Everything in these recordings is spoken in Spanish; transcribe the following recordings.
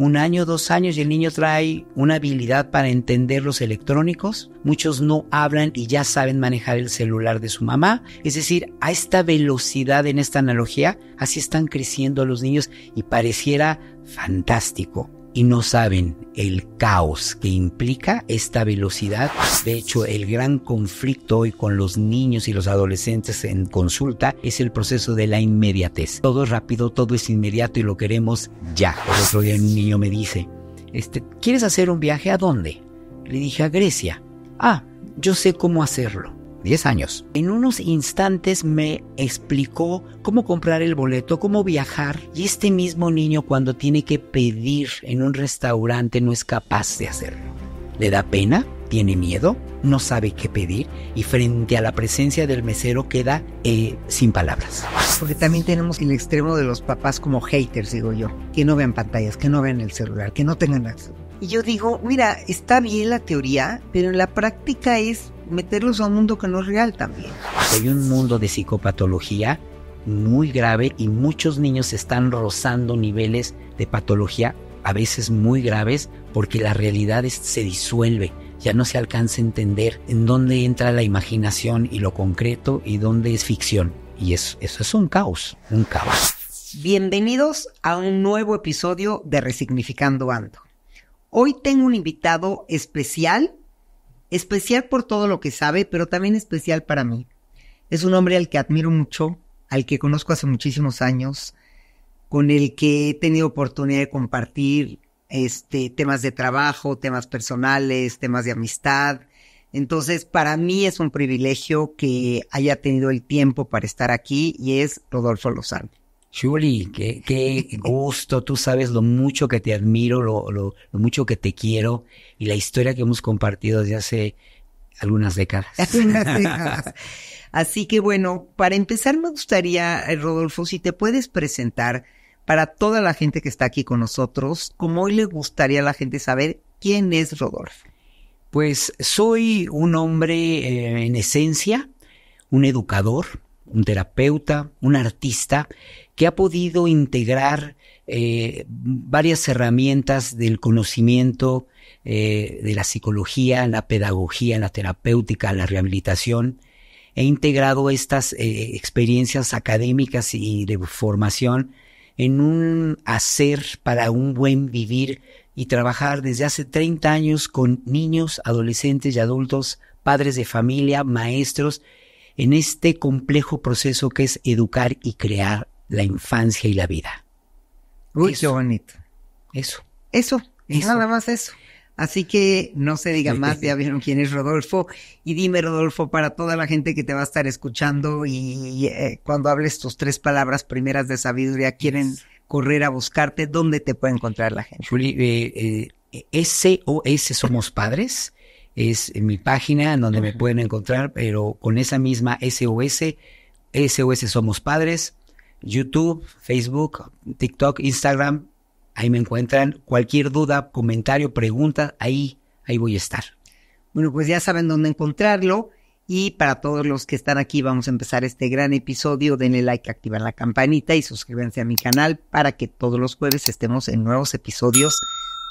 un año, dos años y el niño trae una habilidad para entender los electrónicos. Muchos no hablan y ya saben manejar el celular de su mamá. Es decir, a esta velocidad en esta analogía, así están creciendo los niños y pareciera fantástico y no saben el caos que implica esta velocidad. De hecho, el gran conflicto hoy con los niños y los adolescentes en consulta es el proceso de la inmediatez. Todo es rápido, todo es inmediato y lo queremos ya. El otro día un niño me dice, este, ¿quieres hacer un viaje a dónde? Le dije a Grecia. Ah, yo sé cómo hacerlo. 10 años. En unos instantes me explicó cómo comprar el boleto, cómo viajar. Y este mismo niño cuando tiene que pedir en un restaurante no es capaz de hacerlo. ¿Le da pena? ¿Tiene miedo? ¿No sabe qué pedir? Y frente a la presencia del mesero queda eh, sin palabras. Porque también tenemos el extremo de los papás como haters, digo yo. Que no vean pantallas, que no vean el celular, que no tengan acceso y yo digo, mira, está bien la teoría, pero en la práctica es meterlos a un mundo que no es real también. Hay un mundo de psicopatología muy grave y muchos niños están rozando niveles de patología a veces muy graves porque la realidad se disuelve, ya no se alcanza a entender en dónde entra la imaginación y lo concreto y dónde es ficción. Y eso, eso es un caos, un caos. Bienvenidos a un nuevo episodio de Resignificando Ando. Hoy tengo un invitado especial, especial por todo lo que sabe, pero también especial para mí. Es un hombre al que admiro mucho, al que conozco hace muchísimos años, con el que he tenido oportunidad de compartir este, temas de trabajo, temas personales, temas de amistad. Entonces, para mí es un privilegio que haya tenido el tiempo para estar aquí y es Rodolfo Lozano. Julie, qué, qué, gusto, tú sabes lo mucho que te admiro, lo, lo, mucho que te quiero y la historia que hemos compartido desde hace algunas décadas. Así que bueno, para empezar me gustaría, eh, Rodolfo, si te puedes presentar para toda la gente que está aquí con nosotros, como hoy le gustaría a la gente saber quién es Rodolfo. Pues soy un hombre eh, en esencia, un educador, un terapeuta, un artista que ha podido integrar eh, varias herramientas del conocimiento eh, de la psicología, la pedagogía, la terapéutica, la rehabilitación. He integrado estas eh, experiencias académicas y de formación en un hacer para un buen vivir y trabajar desde hace 30 años con niños, adolescentes y adultos, padres de familia, maestros, en este complejo proceso que es educar y crear la infancia y la vida. Uy, eso. bonito. Eso. Eso, nada más eso. Así que no se diga más, ya vieron quién es Rodolfo. Y dime, Rodolfo, para toda la gente que te va a estar escuchando y eh, cuando hables tus tres palabras primeras de sabiduría, quieren correr a buscarte, ¿dónde te puede encontrar la gente? Juli, SOS eh, eh, Somos Padres es mi página en donde me pueden encontrar, pero con esa misma SOS, SOS Somos Padres, YouTube, Facebook, TikTok, Instagram. Ahí me encuentran. Cualquier duda, comentario, pregunta, ahí, ahí voy a estar. Bueno, pues ya saben dónde encontrarlo. Y para todos los que están aquí, vamos a empezar este gran episodio. Denle like, activen la campanita y suscríbanse a mi canal para que todos los jueves estemos en nuevos episodios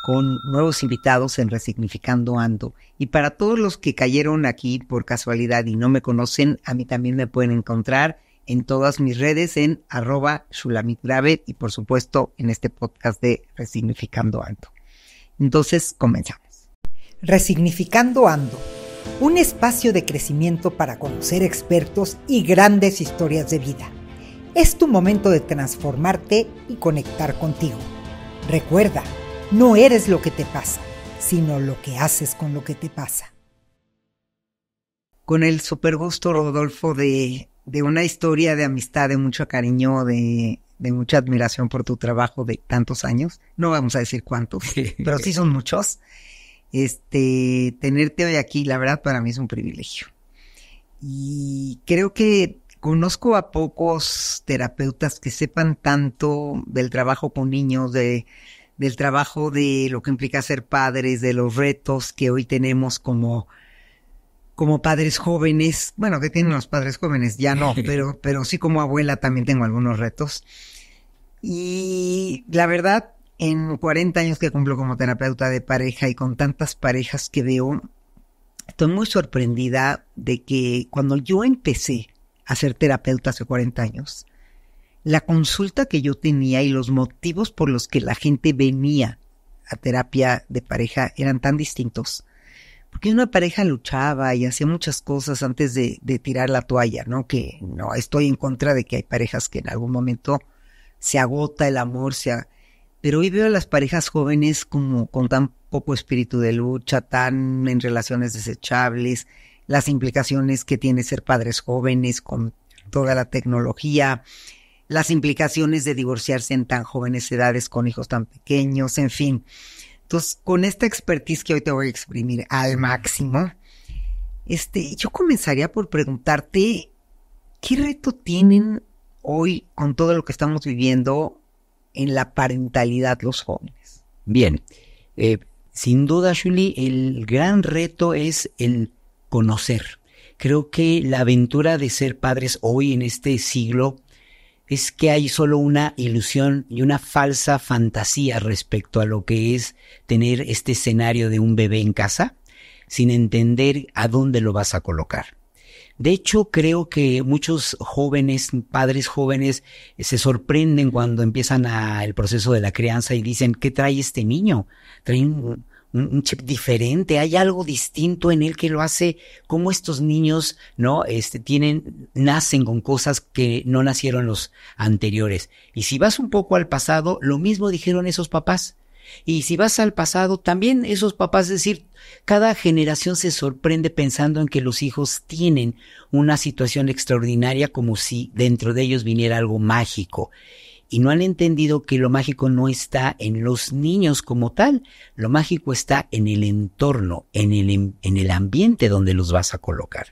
con nuevos invitados en Resignificando Ando. Y para todos los que cayeron aquí por casualidad y no me conocen, a mí también me pueden encontrar en todas mis redes en arroba y por supuesto en este podcast de Resignificando Ando. Entonces, comenzamos. Resignificando Ando, un espacio de crecimiento para conocer expertos y grandes historias de vida. Es tu momento de transformarte y conectar contigo. Recuerda, no eres lo que te pasa, sino lo que haces con lo que te pasa. Con el super gusto, Rodolfo, de de una historia de amistad, de mucho cariño, de, de mucha admiración por tu trabajo de tantos años. No vamos a decir cuántos, pero sí son muchos. Este, tenerte hoy aquí, la verdad, para mí es un privilegio. Y creo que conozco a pocos terapeutas que sepan tanto del trabajo con niños, de, del trabajo de lo que implica ser padres, de los retos que hoy tenemos como como padres jóvenes, bueno, que tienen los padres jóvenes, ya no, pero, pero sí como abuela también tengo algunos retos. Y la verdad, en 40 años que cumplo como terapeuta de pareja y con tantas parejas que veo, estoy muy sorprendida de que cuando yo empecé a ser terapeuta hace 40 años, la consulta que yo tenía y los motivos por los que la gente venía a terapia de pareja eran tan distintos porque una pareja luchaba y hacía muchas cosas antes de, de, tirar la toalla, ¿no? Que no estoy en contra de que hay parejas que en algún momento se agota el amor, pero hoy veo a las parejas jóvenes como con tan poco espíritu de lucha, tan en relaciones desechables, las implicaciones que tiene ser padres jóvenes con toda la tecnología, las implicaciones de divorciarse en tan jóvenes edades con hijos tan pequeños, en fin. Entonces, con esta expertise que hoy te voy a exprimir al máximo, este, yo comenzaría por preguntarte, ¿qué reto tienen hoy con todo lo que estamos viviendo en la parentalidad los jóvenes? Bien, eh, sin duda, Julie, el gran reto es el conocer. Creo que la aventura de ser padres hoy en este siglo es que hay solo una ilusión y una falsa fantasía respecto a lo que es tener este escenario de un bebé en casa, sin entender a dónde lo vas a colocar. De hecho, creo que muchos jóvenes, padres jóvenes, se sorprenden cuando empiezan el proceso de la crianza y dicen, ¿qué trae este niño? Trae un, un, chip diferente, hay algo distinto en él que lo hace como estos niños, ¿no? Este, tienen, nacen con cosas que no nacieron los anteriores. Y si vas un poco al pasado, lo mismo dijeron esos papás. Y si vas al pasado, también esos papás, es decir, cada generación se sorprende pensando en que los hijos tienen una situación extraordinaria como si dentro de ellos viniera algo mágico y no han entendido que lo mágico no está en los niños como tal, lo mágico está en el entorno, en el, em, en el ambiente donde los vas a colocar.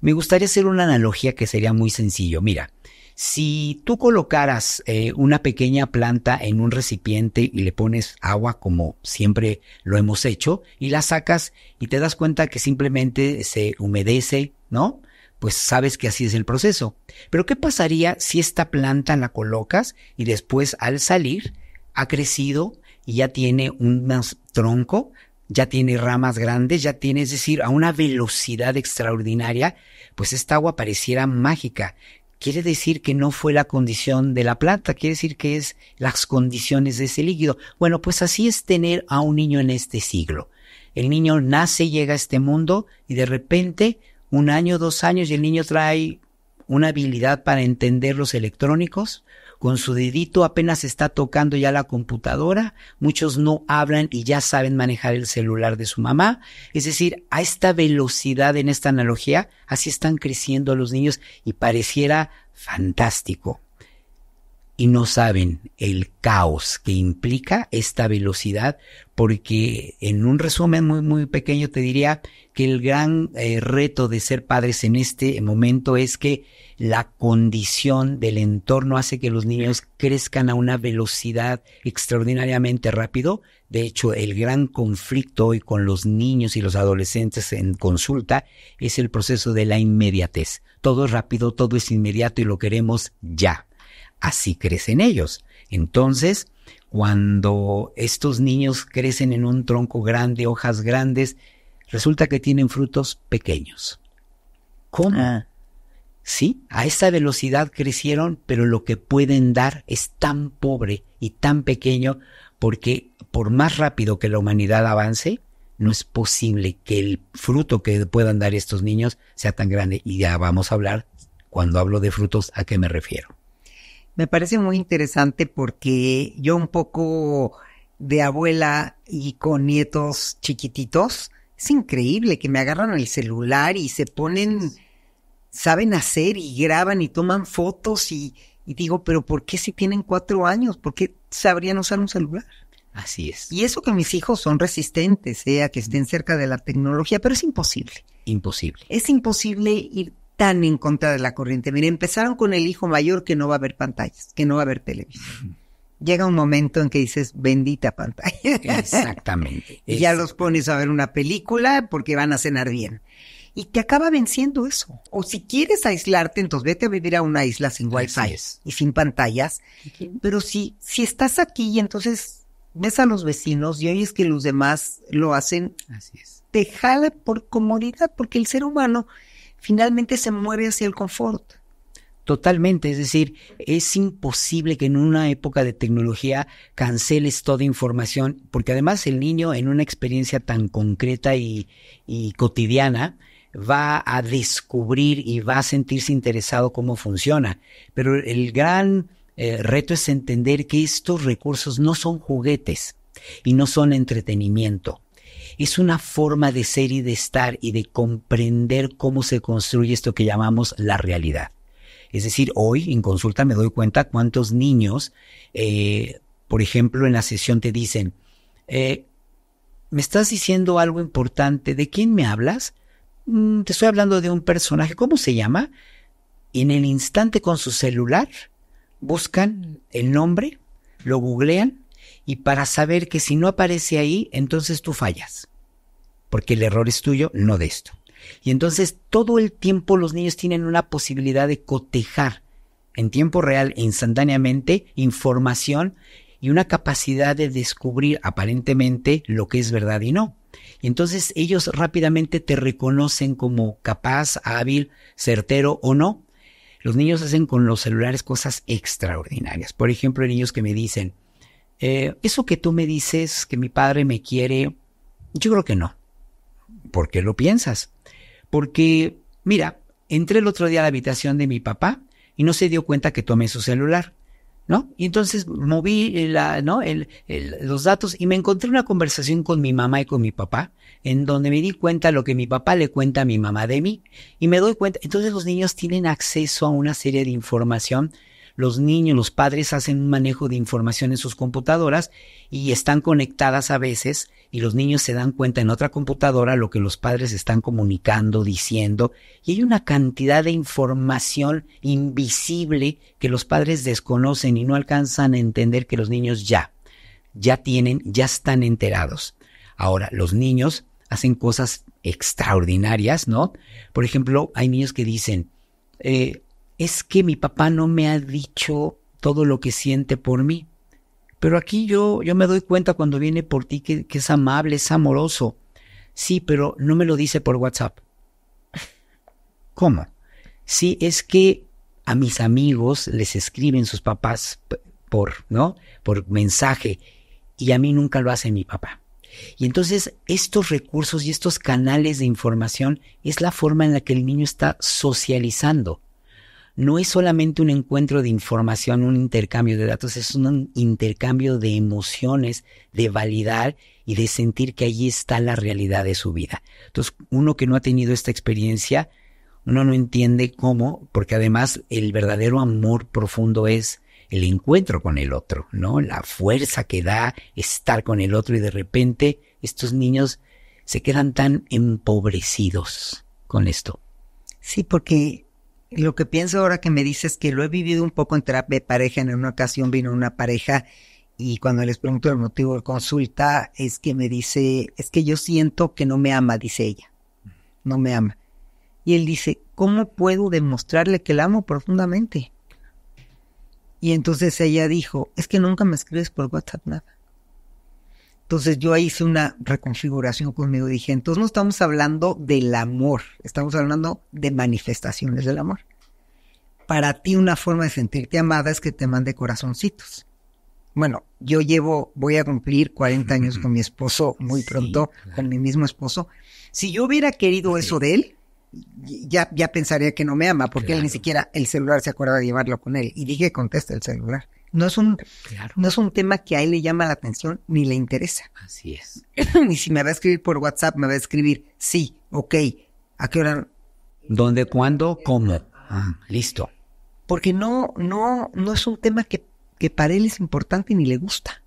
Me gustaría hacer una analogía que sería muy sencillo. Mira, si tú colocaras eh, una pequeña planta en un recipiente y le pones agua como siempre lo hemos hecho y la sacas y te das cuenta que simplemente se humedece, ¿no? pues sabes que así es el proceso. Pero ¿qué pasaría si esta planta la colocas y después al salir ha crecido y ya tiene un tronco, ya tiene ramas grandes, ya tiene, es decir, a una velocidad extraordinaria, pues esta agua pareciera mágica. Quiere decir que no fue la condición de la planta, quiere decir que es las condiciones de ese líquido. Bueno, pues así es tener a un niño en este siglo. El niño nace, llega a este mundo y de repente un año, dos años y el niño trae una habilidad para entender los electrónicos. Con su dedito apenas está tocando ya la computadora. Muchos no hablan y ya saben manejar el celular de su mamá. Es decir, a esta velocidad en esta analogía, así están creciendo los niños y pareciera fantástico y no saben el caos que implica esta velocidad, porque en un resumen muy, muy pequeño te diría que el gran eh, reto de ser padres en este momento es que la condición del entorno hace que los niños crezcan a una velocidad extraordinariamente rápido. De hecho, el gran conflicto hoy con los niños y los adolescentes en consulta es el proceso de la inmediatez. Todo es rápido, todo es inmediato y lo queremos ya así crecen ellos. Entonces, cuando estos niños crecen en un tronco grande, hojas grandes, resulta que tienen frutos pequeños. ¿Cómo? Ah. Sí, a esta velocidad crecieron, pero lo que pueden dar es tan pobre y tan pequeño porque por más rápido que la humanidad avance, no es posible que el fruto que puedan dar estos niños sea tan grande. Y ya vamos a hablar, cuando hablo de frutos, a qué me refiero. Me parece muy interesante porque yo un poco de abuela y con nietos chiquititos, es increíble que me agarran el celular y se ponen, saben hacer y graban y toman fotos y, digo, pero ¿por qué si tienen cuatro años? ¿Por qué sabrían usar un celular? Así es. Y eso que mis hijos son resistentes, sea eh, que estén cerca de la tecnología, pero es imposible. Imposible. Es imposible ir tan en contra de la corriente. Mira, empezaron con el hijo mayor que no va a ver pantallas, que no va a ver televisión. Llega un momento en que dices, bendita pantalla. Exactamente. y ya los pones a ver una película porque van a cenar bien. Y te acaba venciendo eso. O si quieres aislarte, entonces vete a vivir a una isla sin wifi y sin pantallas. Pero si, si estás aquí y entonces ves a los vecinos y oyes que los demás lo hacen, Así te jala por comodidad, porque el ser humano finalmente se mueve hacia el confort. Totalmente, es decir, es imposible que en una época de tecnología canceles toda información, porque además el niño en una experiencia tan concreta y, cotidiana va a descubrir y va a sentirse interesado cómo funciona. Pero el gran eh, reto es entender que estos recursos no son juguetes y no son entretenimiento es una forma de ser y de estar y de comprender cómo se construye esto que llamamos la realidad. Es decir, hoy en consulta me doy cuenta cuántos niños, eh, por ejemplo, en la sesión te dicen, eh, me estás diciendo algo importante, ¿de quién me hablas? Mm, te estoy hablando de un personaje, ¿cómo se llama? Y en el instante con su celular buscan el nombre, lo googlean y para saber que si no aparece ahí, entonces tú fallas, porque el error es tuyo, no de esto. Y entonces todo el tiempo los niños tienen una posibilidad de cotejar en tiempo real e instantáneamente información y una capacidad de descubrir aparentemente lo que es verdad y no. Y entonces ellos rápidamente te reconocen como capaz, hábil, certero o no. Los niños hacen con los celulares cosas extraordinarias. Por ejemplo, hay niños que me dicen, eh, eso que tú me dices que mi padre me quiere, yo creo que no. ¿Por qué lo piensas? Porque, mira, entré el otro día a la habitación de mi papá y no se dio cuenta que tomé su celular, ¿no? Y entonces moví la, ¿no? el, los datos y me encontré una conversación con mi mamá y con mi papá, en donde me di cuenta lo que mi papá le cuenta a mi mamá de mí. Y me doy cuenta, entonces los niños tienen acceso a una serie de información los niños, los padres hacen un manejo de información en sus computadoras y están conectadas a veces y los niños se dan cuenta en otra computadora lo que los padres están comunicando, diciendo y hay una cantidad de información invisible que los padres desconocen y no alcanzan a entender que los niños ya, ya tienen, ya están enterados. Ahora, los niños hacen cosas extraordinarias, ¿no? Por ejemplo, hay niños que dicen, eh, es que mi papá no me ha dicho todo lo que siente por mí. Pero aquí yo, yo me doy cuenta cuando viene por ti que, es amable, es amoroso. Sí, pero no me lo dice por WhatsApp. ¿Cómo? Sí, es que a mis amigos les escriben sus papás por, ¿no? Por mensaje y a mí nunca lo hace mi papá. Y entonces estos recursos y estos canales de información es la forma en la que el niño está socializando no es solamente un encuentro de información, un intercambio de datos, es un intercambio de emociones, de validar y de sentir que allí está la realidad de su vida. Entonces, uno que no ha tenido esta experiencia, uno no entiende cómo, porque además el verdadero amor profundo es el encuentro con el otro, ¿no? La fuerza que da estar con el otro y de repente estos niños se quedan tan empobrecidos con esto. Sí, porque lo que pienso ahora que me dices es que lo he vivido un poco en terapia de pareja. En una ocasión vino una pareja y cuando les pregunto el motivo de consulta es que me dice, es que yo siento que no me ama, dice ella. No me ama. Y él dice, ¿cómo puedo demostrarle que la amo profundamente? Y entonces ella dijo, es que nunca me escribes por WhatsApp nada. Entonces yo hice una reconfiguración conmigo. Dije, entonces no estamos hablando del amor, estamos hablando de manifestaciones del amor. Para ti una forma de sentirte amada es que te mande corazoncitos. Bueno, yo llevo, voy a cumplir 40 años con mi esposo muy pronto, con mi mismo esposo. Si yo hubiera querido eso de él, ya, ya pensaría que no me ama, porque él ni siquiera el celular se acuerda de llevarlo con él. Y dije, contesta el celular. No es un, no es un tema que a él le llama la atención ni le interesa. Así es. ni si me va a escribir por WhatsApp, me va a escribir, sí, ok, ¿a qué hora? ¿Dónde, cuándo, cómo? Ah, listo. Porque no, no, no es un tema que, que para él es importante ni le gusta.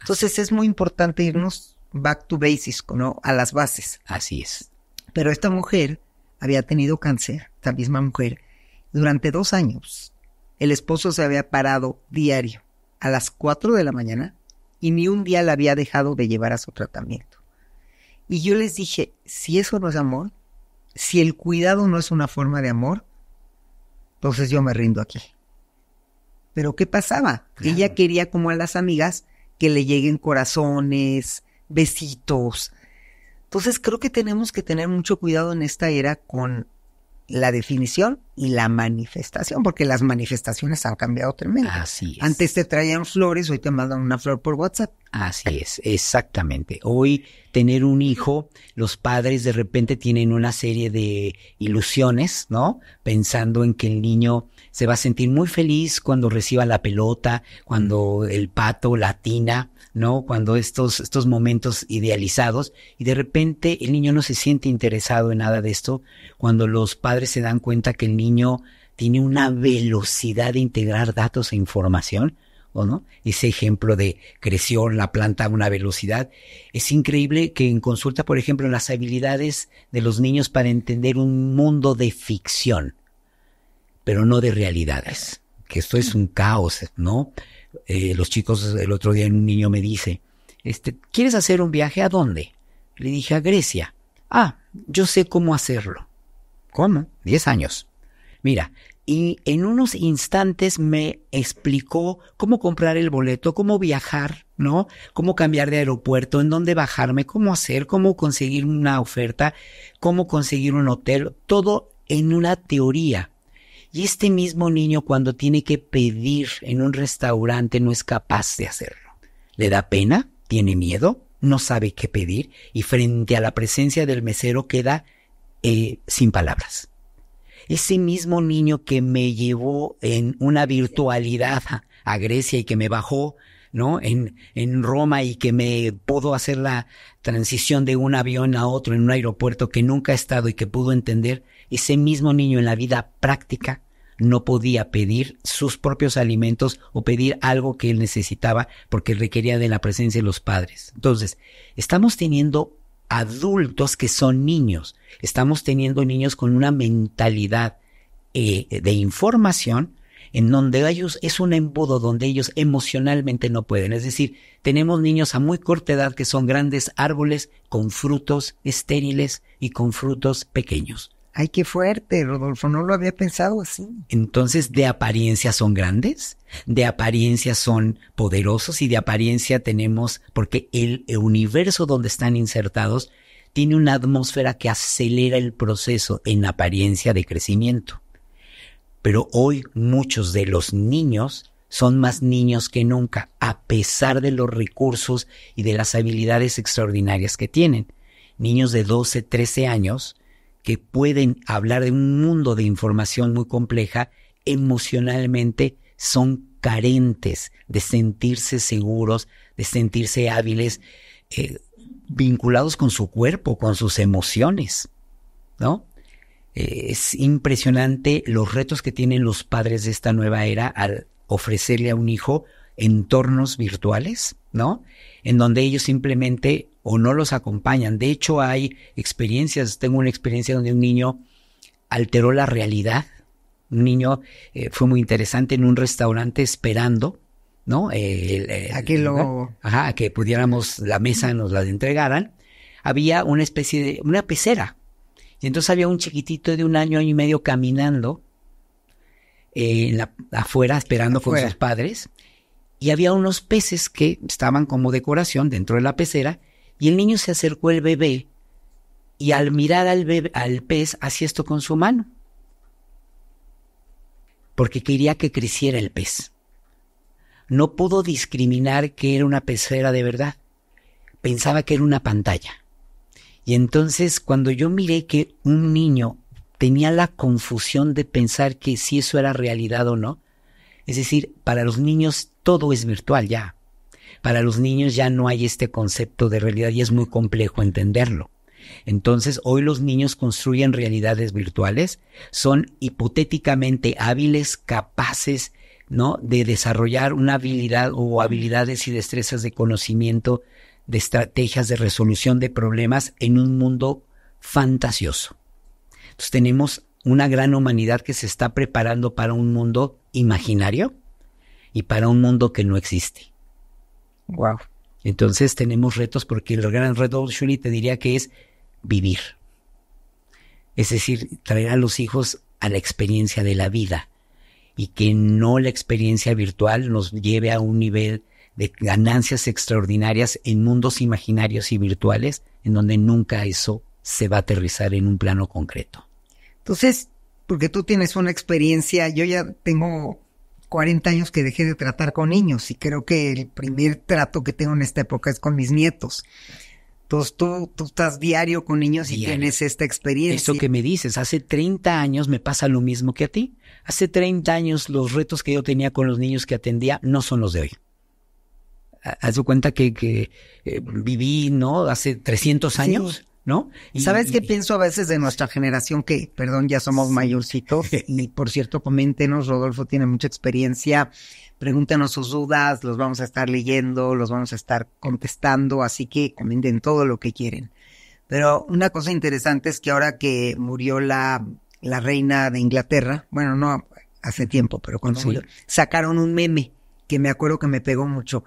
Entonces es muy importante irnos back to basics, ¿no? A las bases. Así es. Pero esta mujer había tenido cáncer, esta misma mujer, durante dos años. El esposo se había parado diario a las 4 de la mañana y ni un día la había dejado de llevar a su tratamiento. Y yo les dije, si eso no es amor, si el cuidado no es una forma de amor, entonces yo me rindo aquí. Pero ¿qué pasaba? Ella quería, como a las amigas, que le lleguen corazones, besitos. Entonces creo que tenemos que tener mucho cuidado en esta era con la definición y la manifestación, porque las manifestaciones han cambiado tremendo. Así Antes te traían flores, hoy te mandan una flor por WhatsApp. Así es, exactamente. Hoy tener un hijo, los padres de repente tienen una serie de ilusiones, ¿no? Pensando en que el niño se va a sentir muy feliz cuando reciba la pelota, cuando el pato, la tina, ¿no? Cuando estos, estos momentos idealizados y de repente el niño no se siente interesado en nada de esto, cuando los padres se dan cuenta que el niño tiene una velocidad de integrar datos e información, ¿o no? Ese ejemplo de creció la planta a una velocidad. Es increíble que en consulta, por ejemplo, las habilidades de los niños para entender un mundo de ficción, pero no de realidades, que esto es un caos, ¿no? Eh, los chicos, el otro día un niño me dice, este, ¿quieres hacer un viaje a dónde? Le dije a Grecia. Ah, yo sé cómo hacerlo. ¿Cómo? Diez años. Mira, y en unos instantes me explicó cómo comprar el boleto, cómo viajar, ¿no? Cómo cambiar de aeropuerto, en dónde bajarme, cómo hacer, cómo conseguir una oferta, cómo conseguir un hotel, todo en una teoría. Y este mismo niño cuando tiene que pedir en un restaurante no es capaz de hacerlo. Le da pena, tiene miedo, no sabe qué pedir y frente a la presencia del mesero queda eh, sin palabras. Ese mismo niño que me llevó en una virtualidad a Grecia y que me bajó ¿no? En, en, Roma y que me pudo hacer la transición de un avión a otro en un aeropuerto que nunca he estado y que pudo entender, ese mismo niño en la vida práctica no podía pedir sus propios alimentos o pedir algo que él necesitaba porque requería de la presencia de los padres. Entonces, estamos teniendo adultos que son niños, estamos teniendo niños con una mentalidad eh, de información en donde ellos es un embudo donde ellos emocionalmente no pueden. Es decir, tenemos niños a muy corta edad que son grandes árboles con frutos estériles y con frutos pequeños. Ay, qué fuerte, Rodolfo, no lo había pensado así. Entonces, de apariencia son grandes, de apariencia son poderosos y de apariencia tenemos, porque el universo donde están insertados tiene una atmósfera que acelera el proceso en apariencia de crecimiento. Pero hoy muchos de los niños son más niños que nunca, a pesar de los recursos y de las habilidades extraordinarias que tienen. Niños de 12, 13 años, que pueden hablar de un mundo de información muy compleja, emocionalmente son carentes de sentirse seguros, de sentirse hábiles, eh, vinculados con su cuerpo, con sus emociones, ¿no? Eh, es impresionante los retos que tienen los padres de esta nueva era al ofrecerle a un hijo entornos virtuales ¿no? En donde ellos simplemente o no los acompañan. De hecho, hay experiencias, tengo una experiencia donde un niño alteró la realidad. Un niño eh, fue muy interesante en un restaurante esperando, ¿no? El, Ajá, a que pudiéramos, la mesa nos la entregaran. Había una especie de, una pecera. Y entonces había un chiquitito de un año, año y medio caminando eh, afuera esperando con sus padres y había unos peces que estaban como decoración dentro de la pecera y el niño se acercó al bebé y al mirar al, al pez hacía esto con su mano. Porque quería que creciera el pez. No pudo discriminar que era una pecera de verdad. Pensaba que era una pantalla. Y entonces cuando yo miré que un niño tenía la confusión de pensar que si eso era realidad o no, es decir, para los niños todo es virtual ya. Para los niños ya no hay este concepto de realidad y es muy complejo entenderlo. Entonces, hoy los niños construyen realidades virtuales, son hipotéticamente hábiles, capaces, ¿no? De desarrollar una habilidad o habilidades y destrezas de conocimiento, de estrategias de resolución de problemas en un mundo fantasioso. Entonces, tenemos una gran humanidad que se está preparando para un mundo imaginario y para un mundo que no existe. Wow. Entonces tenemos retos porque el gran reto, Shuri, te diría que es vivir. Es decir, traer a los hijos a la experiencia de la vida y que no la experiencia virtual nos lleve a un nivel de ganancias extraordinarias en mundos imaginarios y virtuales, en donde nunca eso se va a aterrizar en un plano concreto. Entonces, porque tú tienes una experiencia, yo ya tengo 40 años que dejé de tratar con niños y creo que el primer trato que tengo en esta época es con mis nietos. Entonces tú, tú estás diario con niños y tienes esta experiencia. Eso que me dices, hace 30 años me pasa lo mismo que a ti. Hace 30 años los retos que yo tenía con los niños que atendía no son los de hoy. Haz cuenta que, eh, viví, ¿no? Hace 300 años. ¿no? ¿Sabes qué pienso a veces de nuestra generación que, perdón, ya somos mayorcitos? y por cierto, coméntenos, Rodolfo tiene mucha experiencia, pregúntenos sus dudas, los vamos a estar leyendo, los vamos a estar contestando, así que comenten todo lo que quieren. Pero una cosa interesante es que ahora que murió la, la reina de Inglaterra, bueno, no hace tiempo, pero cuando murió, sacaron un meme que me acuerdo que me pegó mucho.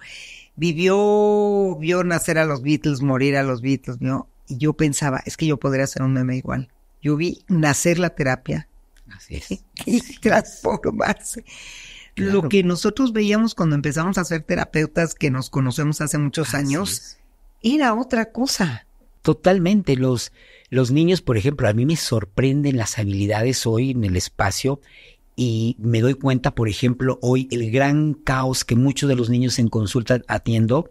Vivió, vio nacer a los Beatles, morir a los Beatles, ¿no? Y yo pensaba, es que yo podría hacer un meme igual. Yo vi nacer la terapia Así es. y transformarse. Lo que nosotros veíamos cuando empezamos a ser terapeutas que nos conocemos hace muchos años era otra cosa. Totalmente. Los, los niños, por ejemplo, a mí me sorprenden las habilidades hoy en el espacio y me doy cuenta, por ejemplo, hoy el gran caos que muchos de los niños en consulta atiendo,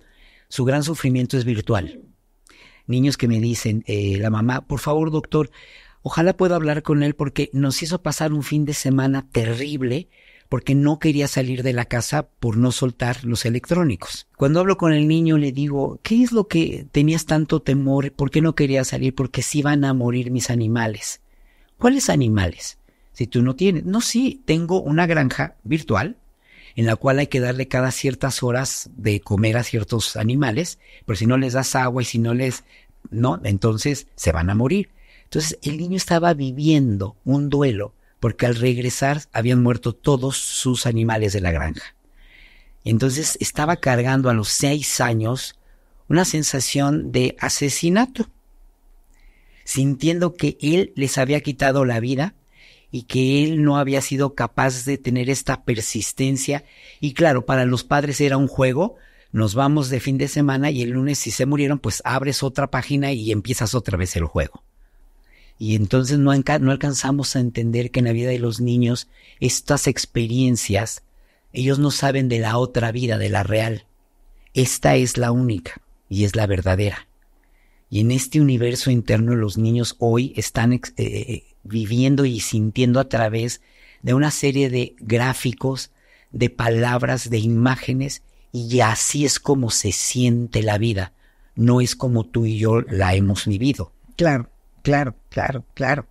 su gran sufrimiento es virtual niños que me dicen, eh, la mamá, por favor doctor, ojalá pueda hablar con él porque nos hizo pasar un fin de semana terrible porque no quería salir de la casa por no soltar los electrónicos. Cuando hablo con el niño le digo, ¿qué es lo que tenías tanto temor? ¿Por qué no querías salir? Porque si van a morir mis animales. ¿Cuáles animales? Si tú no tienes. No, sí, tengo una granja virtual en la cual hay que darle cada ciertas horas de comer a ciertos animales, pero si no les das agua y si no les... No, entonces se van a morir. Entonces el niño estaba viviendo un duelo porque al regresar habían muerto todos sus animales de la granja. Entonces estaba cargando a los seis años una sensación de asesinato, sintiendo que él les había quitado la vida y que él no había sido capaz de tener esta persistencia. Y claro, para los padres era un juego, nos vamos de fin de semana y el lunes si se murieron, pues abres otra página y empiezas otra vez el juego. Y entonces no, alcanzamos a entender que en la vida de los niños estas experiencias, ellos no saben de la otra vida, de la real. Esta es la única y es la verdadera. Y en este universo interno los niños hoy están eh, eh, viviendo y sintiendo a través de una serie de gráficos, de palabras, de imágenes, y así es como se siente la vida, no es como tú y yo la hemos vivido. Claro, claro, claro, claro.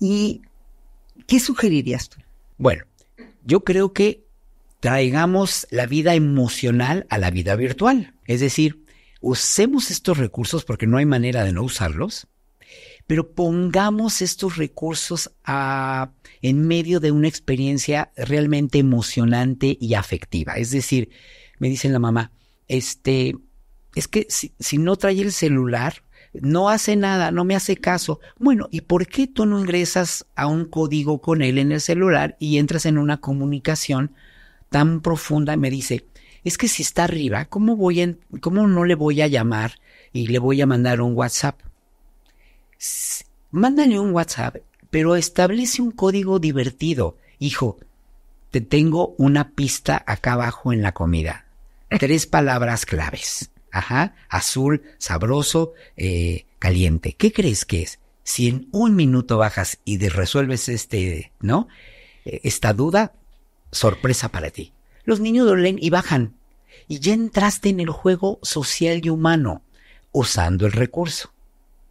¿Y qué sugerirías tú? Bueno, yo creo que traigamos la vida emocional a la vida virtual, es decir, usemos estos recursos porque no hay manera de no usarlos, pero pongamos estos recursos a, en medio de una experiencia realmente emocionante y afectiva. Es decir, me dice la mamá, este, es que si, no trae el celular, no hace nada, no me hace caso. Bueno, ¿y por qué tú no ingresas a un código con él en el celular y entras en una comunicación tan profunda? Me dice, es que si está arriba, ¿cómo, voy en, ¿cómo no le voy a llamar y le voy a mandar un WhatsApp? mándale un WhatsApp, pero establece un código divertido. Hijo, te tengo una pista acá abajo en la comida. Tres palabras claves. Ajá, azul, sabroso, eh, caliente. ¿Qué crees que es? Si en un minuto bajas y resuelves este, ¿no? E, esta duda, sorpresa para ti. Los niños lo leen y bajan. Y ya entraste en el juego social y humano usando el recurso.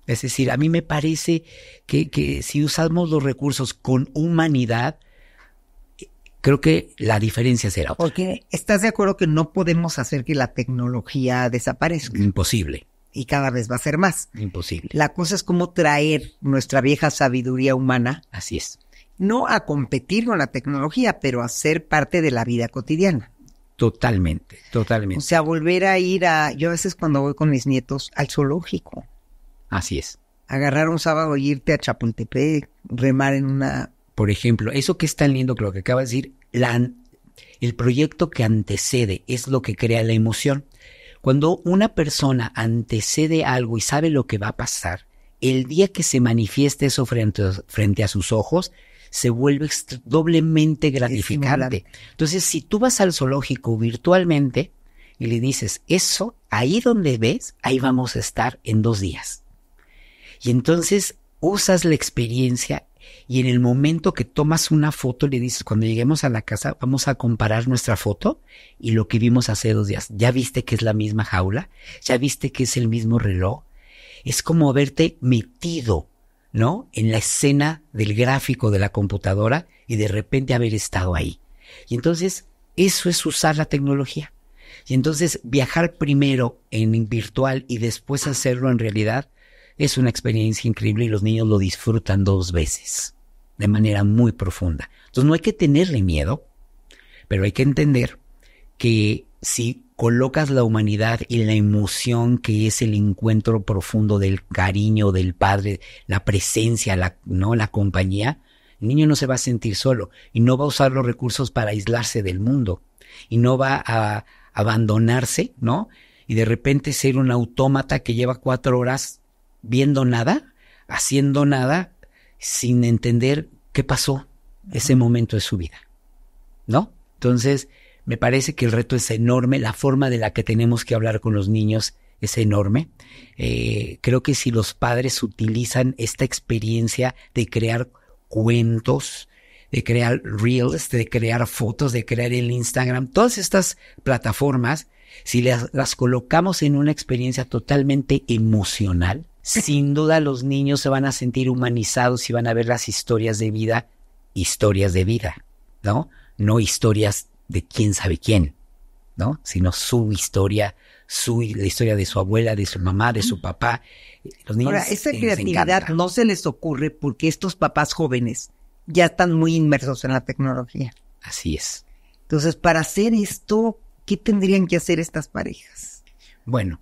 Es decir, a mí me parece que, si usamos los recursos con humanidad, creo que la diferencia será Porque estás de acuerdo que no podemos hacer que la tecnología desaparezca. Imposible. Y cada vez va a ser más. Imposible. La cosa es cómo traer nuestra vieja sabiduría humana. Así es. No a competir con la tecnología, pero a ser parte de la vida cotidiana. Totalmente, totalmente. O sea, volver a ir a, yo a veces cuando voy con mis nietos al zoológico Así es. Agarrar un sábado y irte a Chapultepec, remar en una... Por ejemplo, eso que es tan lindo que lo que acaba de decir, el proyecto que antecede es lo que crea la emoción. Cuando una persona antecede algo y sabe lo que va a pasar, el día que se manifieste eso frente, frente a sus ojos, se vuelve doblemente gratificante. Entonces, si tú vas al zoológico virtualmente y le dices, eso, ahí donde ves, ahí vamos a estar en dos días. Y entonces usas la experiencia y en el momento que tomas una foto le dices, cuando lleguemos a la casa vamos a comparar nuestra foto y lo que vimos hace dos días. ¿Ya viste que es la misma jaula? ¿Ya viste que es el mismo reloj? Es como haberte metido, ¿no? En la escena del gráfico de la computadora y de repente haber estado ahí. Y entonces eso es usar la tecnología. Y entonces viajar primero en virtual y después hacerlo en realidad es una experiencia increíble y los niños lo disfrutan dos veces, de manera muy profunda. Entonces no hay que tenerle miedo, pero hay que entender que si colocas la humanidad y la emoción que es el encuentro profundo del cariño del padre, la presencia, la, ¿no? la compañía, el niño no se va a sentir solo y no va a usar los recursos para aislarse del mundo y no va a abandonarse, ¿no? Y de repente ser un autómata que lleva cuatro horas viendo nada, haciendo nada, sin entender qué pasó ese momento de su vida. ¿No? Entonces, me parece que el reto es enorme, la forma de la que tenemos que hablar con los niños es enorme. Eh, creo que si los padres utilizan esta experiencia de crear cuentos, de crear reels, de crear fotos, de crear el Instagram, todas estas plataformas, si las colocamos en una experiencia totalmente emocional, sin duda los niños se van a sentir humanizados y van a ver las historias de vida, historias de vida, ¿no? No historias de quién sabe quién, ¿no? Sino su historia, su, la historia de su abuela, de su mamá, de su papá. Ahora, esa creatividad no se les ocurre porque estos papás jóvenes ya están muy inmersos en la tecnología. Así es. Entonces, para hacer esto, ¿qué tendrían que hacer estas parejas? Bueno,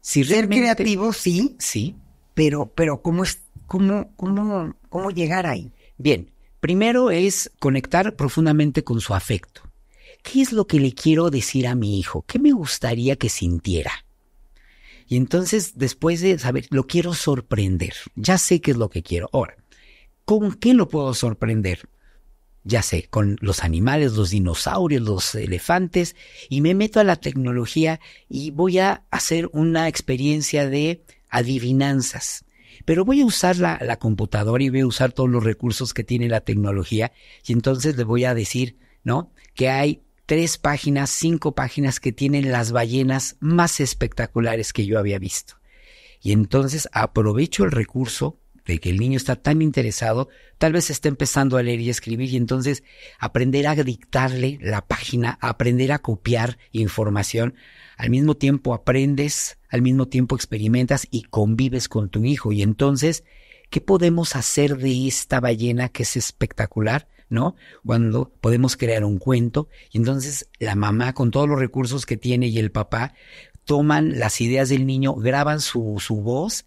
si Ser creativos, sí. Sí, pero, pero ¿cómo, es, cómo, cómo, cómo llegar ahí? Bien, primero es conectar profundamente con su afecto. ¿Qué es lo que le quiero decir a mi hijo? ¿Qué me gustaría que sintiera? Y entonces, después de saber, lo quiero sorprender. Ya sé qué es lo que quiero. Ahora, ¿con qué lo puedo sorprender? Ya sé, con los animales, los dinosaurios, los elefantes, y me meto a la tecnología y voy a hacer una experiencia de adivinanzas. Pero voy a usar la, la computadora y voy a usar todos los recursos que tiene la tecnología y entonces le voy a decir, ¿no? Que hay tres páginas, cinco páginas que tienen las ballenas más espectaculares que yo había visto. Y entonces aprovecho el recurso de que el niño está tan interesado, tal vez está empezando a leer y escribir y entonces aprender a dictarle la página, aprender a copiar información. Al mismo tiempo aprendes, al mismo tiempo experimentas y convives con tu hijo. Y entonces, ¿qué podemos hacer de esta ballena que es espectacular? ¿no? Cuando podemos crear un cuento y entonces la mamá con todos los recursos que tiene y el papá toman las ideas del niño, graban su, su voz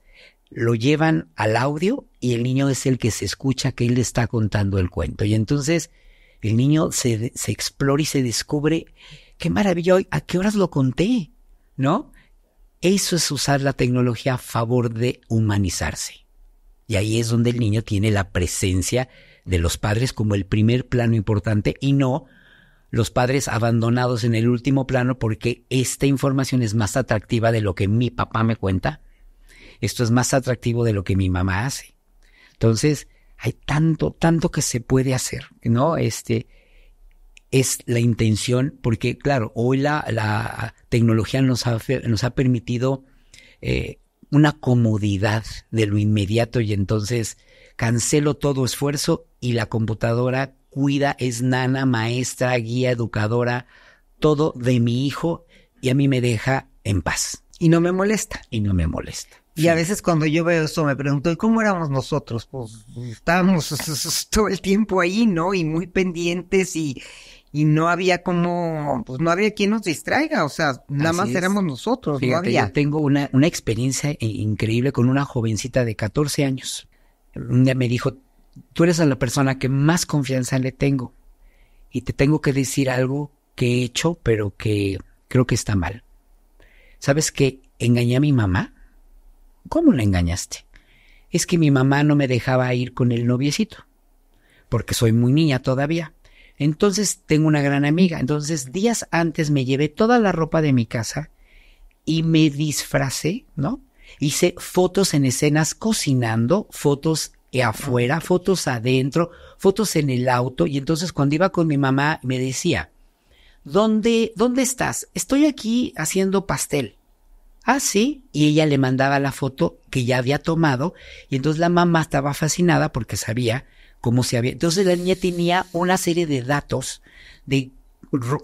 lo llevan al audio y el niño es el que se escucha que él le está contando el cuento. Y entonces el niño se, explora y se descubre, qué maravilla, ¿a qué horas lo conté? ¿No? Eso es usar la tecnología a favor de humanizarse. Y ahí es donde el niño tiene la presencia de los padres como el primer plano importante y no los padres abandonados en el último plano porque esta información es más atractiva de lo que mi papá me cuenta esto es más atractivo de lo que mi mamá hace. Entonces, hay tanto, tanto que se puede hacer, ¿no? Este es la intención, porque claro, hoy la, tecnología nos ha, permitido eh, una comodidad de lo inmediato y entonces cancelo todo esfuerzo y la computadora cuida, es nana, maestra, guía, educadora, todo de mi hijo y a mí me deja en paz. Y no me molesta. Y no me molesta. Y a veces cuando yo veo eso me pregunto, cómo éramos nosotros? Pues estábamos todo el tiempo ahí, ¿no? Y muy pendientes y, no había como, pues no había quien nos distraiga, o sea, nada más éramos nosotros, no Yo tengo una, experiencia increíble con una jovencita de 14 años. Un día me dijo, tú eres la persona que más confianza le tengo y te tengo que decir algo que he hecho, pero que creo que está mal. ¿Sabes qué? engañé a mi mamá? ¿Cómo la engañaste? Es que mi mamá no me dejaba ir con el noviecito, porque soy muy niña todavía. Entonces tengo una gran amiga. Entonces días antes me llevé toda la ropa de mi casa y me disfracé, ¿no? Hice fotos en escenas cocinando, fotos afuera, fotos adentro, fotos en el auto. Y entonces cuando iba con mi mamá me decía, ¿dónde, dónde estás? Estoy aquí haciendo pastel. Ah, sí. Y ella le mandaba la foto que ya había tomado y entonces la mamá estaba fascinada porque sabía cómo se había. Entonces la niña tenía una serie de datos de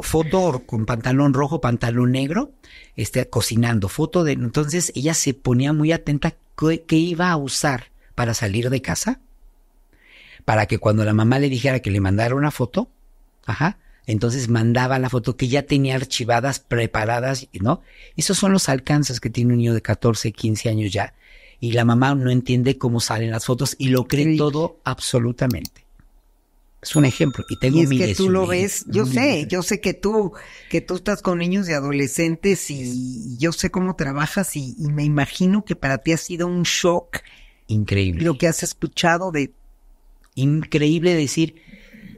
foto con pantalón rojo, pantalón negro, este, cocinando, foto de... Entonces ella se ponía muy atenta qué, qué iba a usar para salir de casa, para que cuando la mamá le dijera que le mandara una foto, ajá, entonces mandaba la foto que ya tenía archivadas, preparadas, ¿no? Esos son los alcances que tiene un niño de 14, 15 años ya. Y la mamá no entiende cómo salen las fotos y lo cree todo absolutamente. Es un ejemplo. Y tengo y es que tú lo ves, yo sé, yo sé que tú, que tú estás con niños y adolescentes y yo sé cómo trabajas y me imagino que para ti ha sido un shock. Increíble. Lo que has escuchado de... Increíble decir,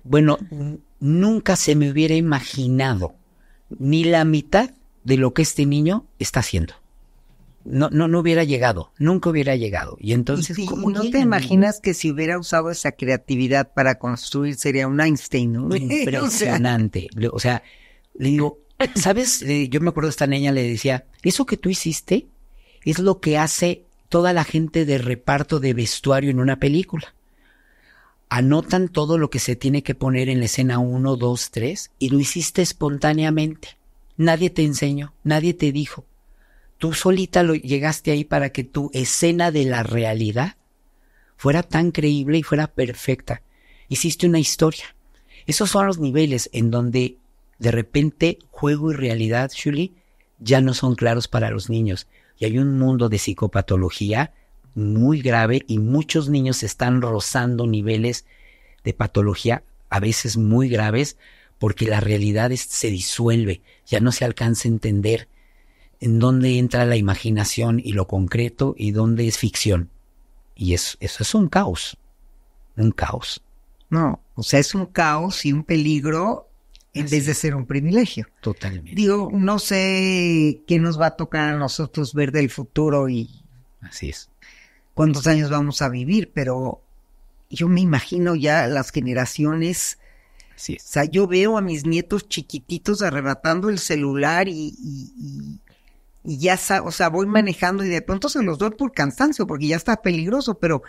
bueno, nunca se me hubiera imaginado ni la mitad de lo que este niño está haciendo. No, no, no hubiera llegado, nunca hubiera llegado. Y entonces, como ¿no te imaginas que si hubiera usado esa creatividad para construir sería un Einstein? ¿no? Impresionante. o, sea, le digo, ¿sabes? Yo me acuerdo esta niña le decía, eso que tú hiciste es lo que hace toda la gente de reparto de vestuario en una película anotan todo lo que se tiene que poner en la escena 1, 2, 3 y lo hiciste espontáneamente. Nadie te enseñó, nadie te dijo. Tú solita lo llegaste ahí para que tu escena de la realidad fuera tan creíble y fuera perfecta. Hiciste una historia. Esos son los niveles en donde de repente juego y realidad, Julie, ya no son claros para los niños. Y hay un mundo de psicopatología muy grave y muchos niños están rozando niveles de patología a veces muy graves porque la realidad se disuelve, ya no se alcanza a entender en dónde entra la imaginación y lo concreto y dónde es ficción. Y eso es un caos, un caos. No, o sea, es un caos y un peligro en vez de ser un privilegio. Totalmente. Digo, no sé qué nos va a tocar a nosotros ver del futuro y... Así es cuántos años vamos a vivir, pero yo me imagino ya las generaciones. O sea, yo veo a mis nietos chiquititos arrebatando el celular y, ya, o sea, voy manejando y de pronto se los doy por cansancio porque ya está peligroso, pero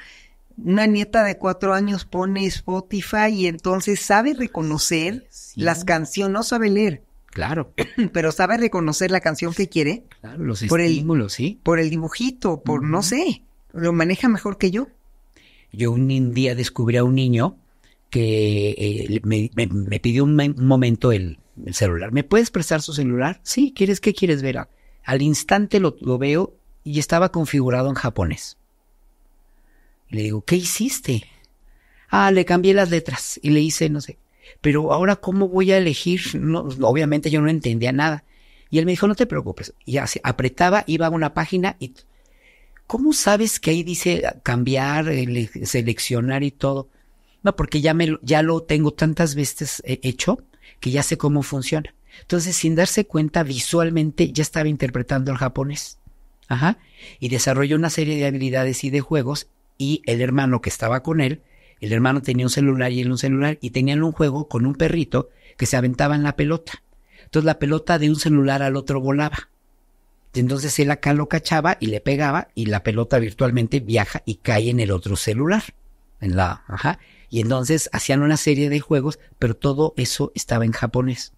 una nieta de cuatro años pone Spotify y entonces sabe reconocer las canciones, no sabe leer. Claro. Pero sabe reconocer la canción que quiere. Claro, los por el, sí. Por el dibujito, por no sé lo maneja mejor que yo. Yo un día descubrí a un niño que eh, me, pidió un, momento el, celular. ¿Me puedes prestar su celular? Sí, ¿quieres qué quieres ver? al instante lo, veo y estaba configurado en japonés. Le digo, ¿qué hiciste? Ah, le cambié las letras y le hice, no sé, pero ahora cómo voy a elegir, no, obviamente yo no entendía nada. Y él me dijo, no te preocupes. Y así, apretaba, iba a una página y ¿cómo sabes que ahí dice cambiar, seleccionar y todo? No, porque ya, me, ya lo tengo tantas veces eh, hecho que ya sé cómo funciona. Entonces, sin darse cuenta, visualmente ya estaba interpretando el japonés. Ajá. Y desarrolló una serie de habilidades y de juegos. Y el hermano que estaba con él, el hermano tenía un celular y él un celular, y tenían un juego con un perrito que se aventaba en la pelota. Entonces la pelota de un celular al otro volaba. Entonces él acá lo cachaba y le pegaba y la pelota virtualmente viaja y cae en el otro celular. En la, ajá. Y entonces hacían una serie de juegos, pero todo eso estaba en japonés.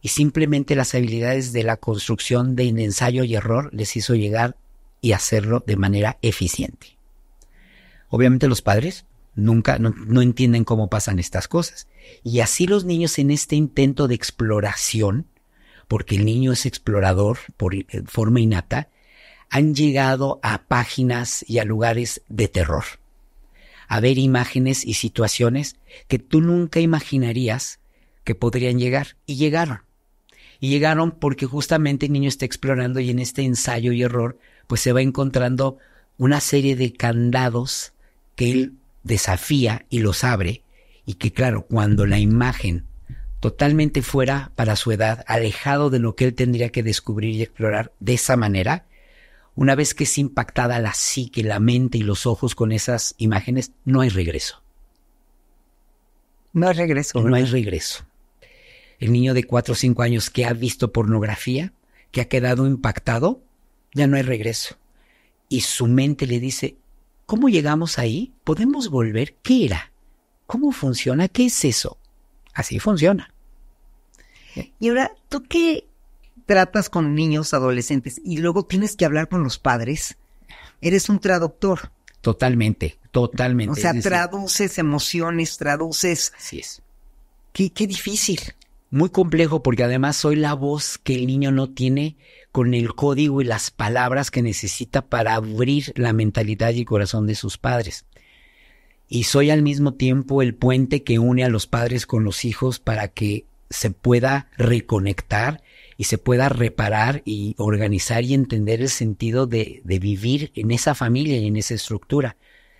Y simplemente las habilidades de la construcción de ensayo y error les hizo llegar y hacerlo de manera eficiente. Obviamente los padres nunca, no entienden cómo pasan estas cosas. Y así los niños en este intento de exploración porque el niño es explorador por eh, forma innata, han llegado a páginas y a lugares de terror, a ver imágenes y situaciones que tú nunca imaginarías que podrían llegar, y llegaron. Y llegaron porque justamente el niño está explorando y en este ensayo y error, pues se va encontrando una serie de candados que él desafía y los abre, y que claro, cuando la imagen totalmente fuera para su edad, alejado de lo que él tendría que descubrir y explorar de esa manera, una vez que es impactada la psique, la mente y los ojos con esas imágenes, no hay regreso. No hay regreso. No, hay regreso. El niño de 4 o 5 años que ha visto pornografía, que ha quedado impactado, ya no hay regreso. Y su mente le dice, ¿cómo llegamos ahí? ¿Podemos volver? ¿Qué era? ¿Cómo funciona? ¿Qué es eso? Así funciona. Y ahora, ¿tú qué tratas con niños, adolescentes y luego tienes que hablar con los padres? Eres un traductor. Totalmente, totalmente. O sea, traduces emociones, traduces. Así es. Qué, qué difícil. Muy complejo porque además soy la voz que el niño no tiene con el código y las palabras que necesita para abrir la mentalidad y corazón de sus padres y soy al mismo tiempo el puente que une a los padres con los hijos para que se pueda reconectar y se pueda reparar y organizar y entender el sentido de, vivir en esa familia y en esa estructura,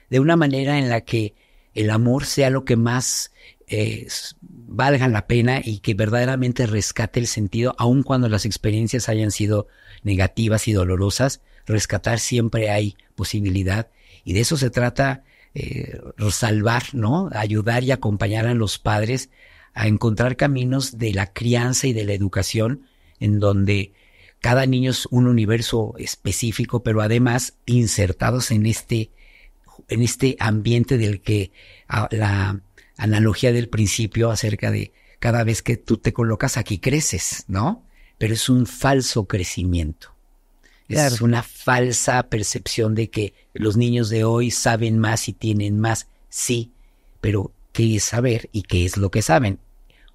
de una manera en la que el amor sea lo que más eh, valga la pena y que verdaderamente rescate el sentido, aun cuando las experiencias hayan sido negativas y dolorosas, rescatar siempre hay posibilidad. Y de eso se trata eh, salvar, ¿no? Ayudar y acompañar a los padres a encontrar caminos de la crianza y de la educación en donde cada niño es un universo específico, pero además insertados en este, en este ambiente del que la analogía del principio acerca de cada vez que tú te colocas aquí creces, ¿no? Pero es un falso crecimiento. Es una falsa percepción de que los niños de hoy saben más y tienen más. Sí, pero ¿qué es saber y qué es lo que saben?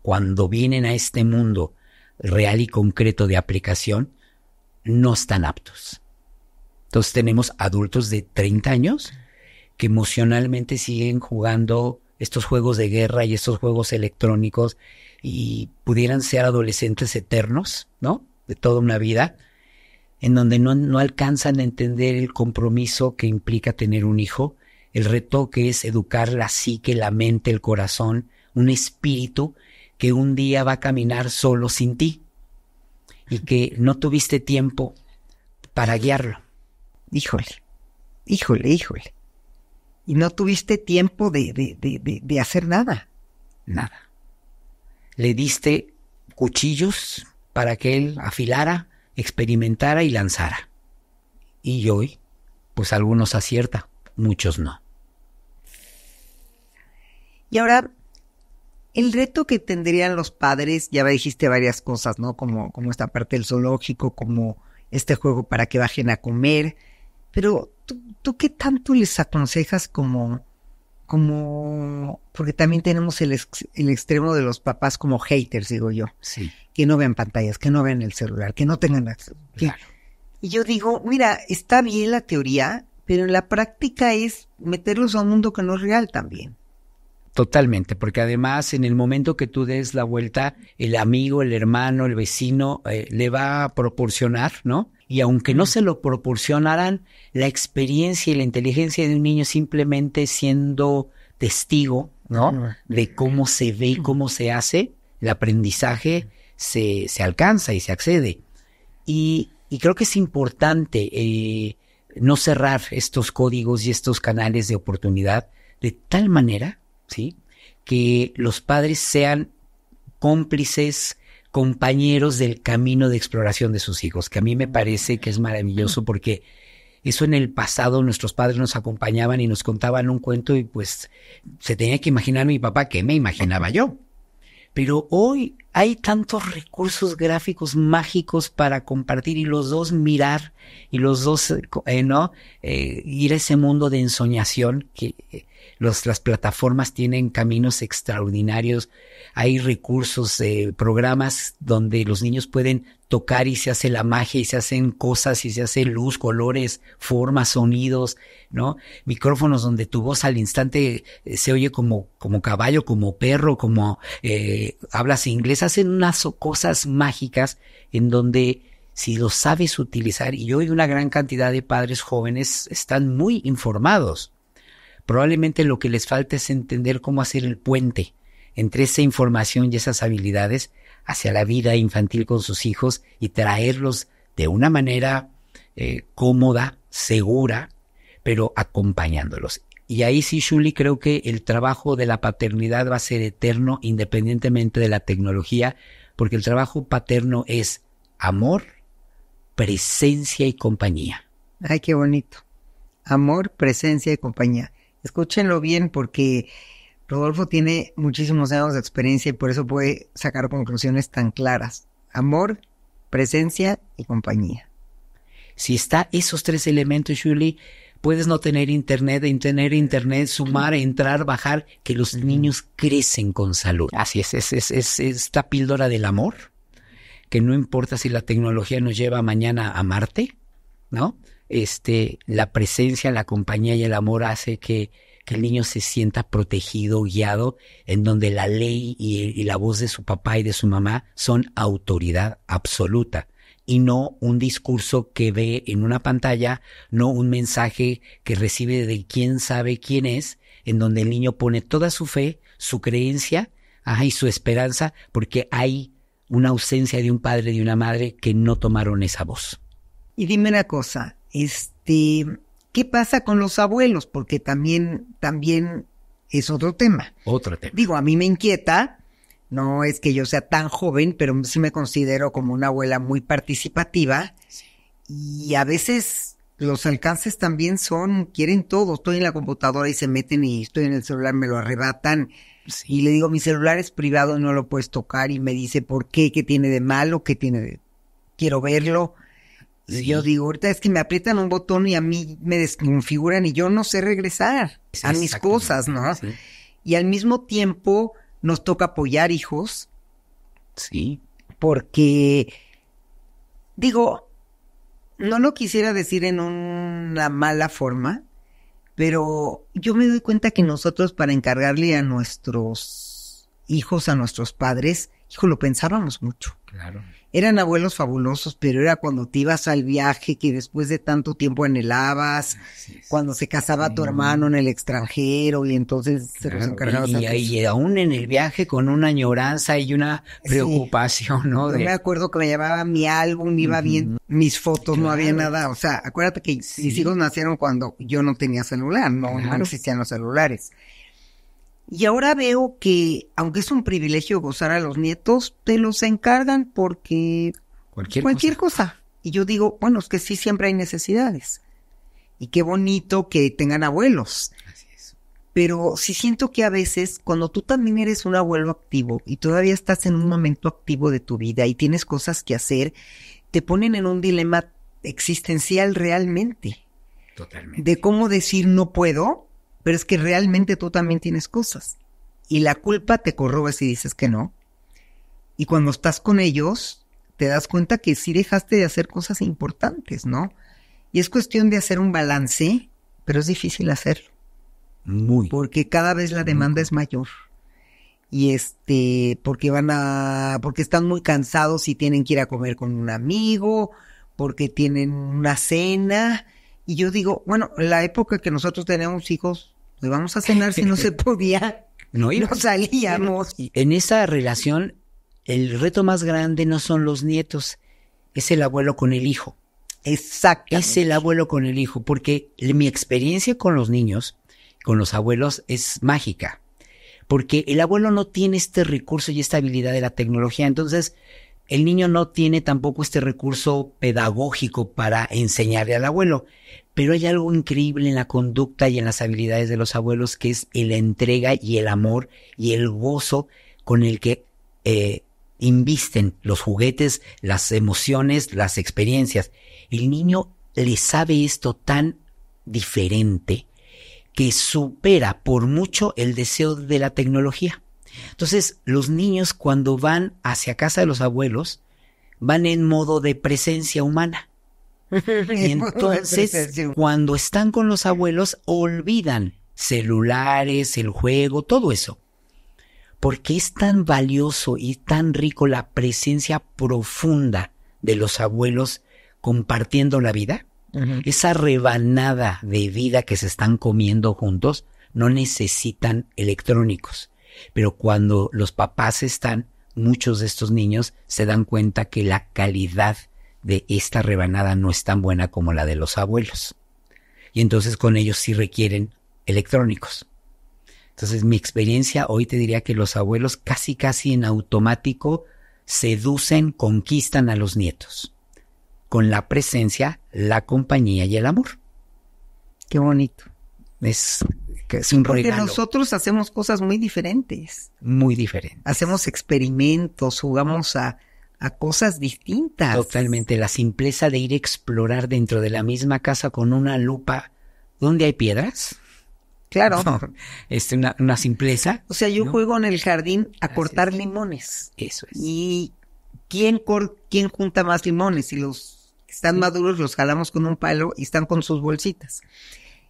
Cuando vienen a este mundo real y concreto de aplicación, no están aptos. Entonces tenemos adultos de 30 años que emocionalmente siguen jugando estos juegos de guerra y estos juegos electrónicos y pudieran ser adolescentes eternos, ¿no? De toda una vida en donde no, alcanzan a entender el compromiso que implica tener un hijo, el reto que es educar la psique, la mente, el corazón, un espíritu que un día va a caminar solo sin ti y que no tuviste tiempo para guiarlo. Híjole, híjole, híjole. Y no tuviste tiempo de, de, de hacer nada. Nada. Le diste cuchillos para que él afilara, experimentara y lanzara. Y hoy, pues algunos acierta, muchos no. Y ahora, el reto que tendrían los padres, ya dijiste varias cosas, ¿no? Como, como esta parte del zoológico, como este juego para que bajen a comer, pero tú qué tanto les aconsejas como como, porque también tenemos el, el, extremo de los papás como haters, digo yo, sí. que no vean pantallas, que no vean el celular, que no tengan acceso. Claro. Y yo digo, mira, está bien la teoría, pero en la práctica es meterlos a un mundo que no es real también. Totalmente, porque además en el momento que tú des la vuelta, el amigo, el hermano, el vecino eh, le va a proporcionar, ¿no? Y aunque no se lo proporcionaran, la experiencia y la inteligencia de un niño simplemente siendo testigo, ¿no? De cómo se ve y cómo se hace, el aprendizaje se, se alcanza y se accede. Y, creo que es importante eh, no cerrar estos códigos y estos canales de oportunidad de tal manera que los padres sean cómplices, compañeros del camino de exploración de sus hijos, que a mí me parece que es maravilloso porque eso en el pasado nuestros padres nos acompañaban y nos contaban un cuento y pues se tenía que imaginar mi papá que me imaginaba yo. Pero hoy hay tantos recursos gráficos mágicos para compartir y los dos mirar y los dos, eh, eh, ¿no? Eh, ir a ese mundo de ensoñación que las plataformas tienen caminos extraordinarios, hay recursos, eh, programas donde los niños pueden tocar y se hace la magia y se hacen cosas y se hace luz, colores, formas, sonidos, ¿no? Micrófonos donde tu voz al instante eh, se oye como, como caballo, como perro, como eh, hablas inglés, hacen unas cosas mágicas en donde si lo sabes utilizar, y hoy una gran cantidad de padres jóvenes están muy informados, probablemente lo que les falta es entender cómo hacer el puente entre esa información y esas habilidades hacia la vida infantil con sus hijos y traerlos de una manera eh, cómoda, segura, pero acompañándolos. Y ahí sí, Shuli, creo que el trabajo de la paternidad va a ser eterno independientemente de la tecnología, porque el trabajo paterno es amor, presencia y compañía. Ay, qué bonito. Amor, presencia y compañía. Escúchenlo bien porque Rodolfo tiene muchísimos años de experiencia y por eso puede sacar conclusiones tan claras. Amor, presencia y compañía. Si está esos tres elementos, Julie, puedes no tener internet, tener internet, sumar, entrar, bajar, que los niños crecen con salud. Así es, es, es, es esta píldora del amor, que no importa si la tecnología nos lleva mañana a Marte, ¿no? este, la presencia, la compañía y el amor hace que, el niño se sienta protegido, guiado, en donde la ley y, la voz de su papá y de su mamá son autoridad absoluta y no un discurso que ve en una pantalla, no un mensaje que recibe de quién sabe quién es, en donde el niño pone toda su fe, su creencia ajá, y su esperanza, porque hay una ausencia de un padre y de una madre que no tomaron esa voz. Y dime una cosa, este, ¿qué pasa con los abuelos? Porque también, también es otro tema. Otro tema. Digo, a mí me inquieta, no es que yo sea tan joven, pero sí me considero como una abuela muy participativa. Y a veces los alcances también son, quieren todo. Estoy en la computadora y se meten y estoy en el celular, me lo arrebatan. Y le digo, mi celular es privado, no lo puedes tocar. Y me dice, ¿por qué? ¿Qué tiene de malo? ¿Qué tiene de...? Quiero verlo yo digo, ahorita es que me aprietan un botón y a mí me desconfiguran y yo no sé regresar a mis cosas, ¿no? Y al mismo tiempo nos toca apoyar hijos. Sí. Porque, digo, no lo quisiera decir en una mala forma, pero yo me doy cuenta que nosotros para encargarle a nuestros hijos, a nuestros padres, hijo, lo pensábamos mucho. Claro eran abuelos fabulosos, pero era cuando te ibas al viaje que después de tanto tiempo anhelabas, cuando se casaba tu hermano en el extranjero y entonces se los Y, aún en el viaje con una añoranza y una preocupación, ¿no? me acuerdo que me llevaba mi álbum, iba bien, mis fotos, no había nada. O sea, acuérdate que mis hijos nacieron cuando yo no tenía celular, no existían los celulares. Y ahora veo que, aunque es un privilegio gozar a los nietos, te los encargan porque cualquier, cualquier cosa. Y yo digo, bueno, es que sí siempre hay necesidades. Y qué bonito que tengan abuelos. Así es. Pero sí siento que a veces, cuando tú también eres un abuelo activo y todavía estás en un momento activo de tu vida y tienes cosas que hacer, te ponen en un dilema existencial realmente. Totalmente. De cómo decir no puedo pero es que realmente tú también tienes cosas. Y la culpa te corroba si dices que no. Y cuando estás con ellos, te das cuenta que sí dejaste de hacer cosas importantes, ¿no? Y es cuestión de hacer un balance, pero es difícil hacerlo. Muy. Porque cada vez la demanda es mayor. Y este, porque van a, porque están muy cansados y tienen que ir a comer con un amigo, porque tienen una cena. Y yo digo, bueno, la época que nosotros tenemos hijos, nos vamos a cenar si no se podía. No, y no pues, salíamos. En esa relación, el reto más grande no son los nietos, es el abuelo con el hijo. Exacto. Es el abuelo con el hijo, porque mi experiencia con los niños, con los abuelos, es mágica. Porque el abuelo no tiene este recurso y esta habilidad de la tecnología. Entonces, el niño no tiene tampoco este recurso pedagógico para enseñarle al abuelo, pero hay algo increíble en la conducta y en las habilidades de los abuelos que es la entrega y el amor y el gozo con el que eh, invisten los juguetes, las emociones, las experiencias. El niño le sabe esto tan diferente que supera por mucho el deseo de la tecnología. Entonces, los niños cuando van hacia casa de los abuelos, van en modo de presencia humana. Y entonces, cuando están con los abuelos, olvidan celulares, el juego, todo eso. Porque es tan valioso y tan rico la presencia profunda de los abuelos compartiendo la vida. Esa rebanada de vida que se están comiendo juntos no necesitan electrónicos, pero cuando los papás están, muchos de estos niños se dan cuenta que la calidad de esta rebanada no es tan buena como la de los abuelos. Y entonces con ellos sí requieren electrónicos. Entonces mi experiencia hoy te diría que los abuelos casi casi en automático seducen, conquistan a los nietos con la presencia, la compañía y el amor. Qué bonito. Es, que Porque nosotros hacemos cosas muy diferentes. Muy diferentes. Hacemos experimentos, jugamos a, a cosas distintas. Totalmente. La simpleza de ir a explorar dentro de la misma casa con una lupa donde hay piedras. Claro. este, una, simpleza. O sea, yo juego en el jardín a cortar limones. Eso es. ¿Y quién, quién junta más limones? Si los están maduros, los jalamos con un palo y están con sus bolsitas.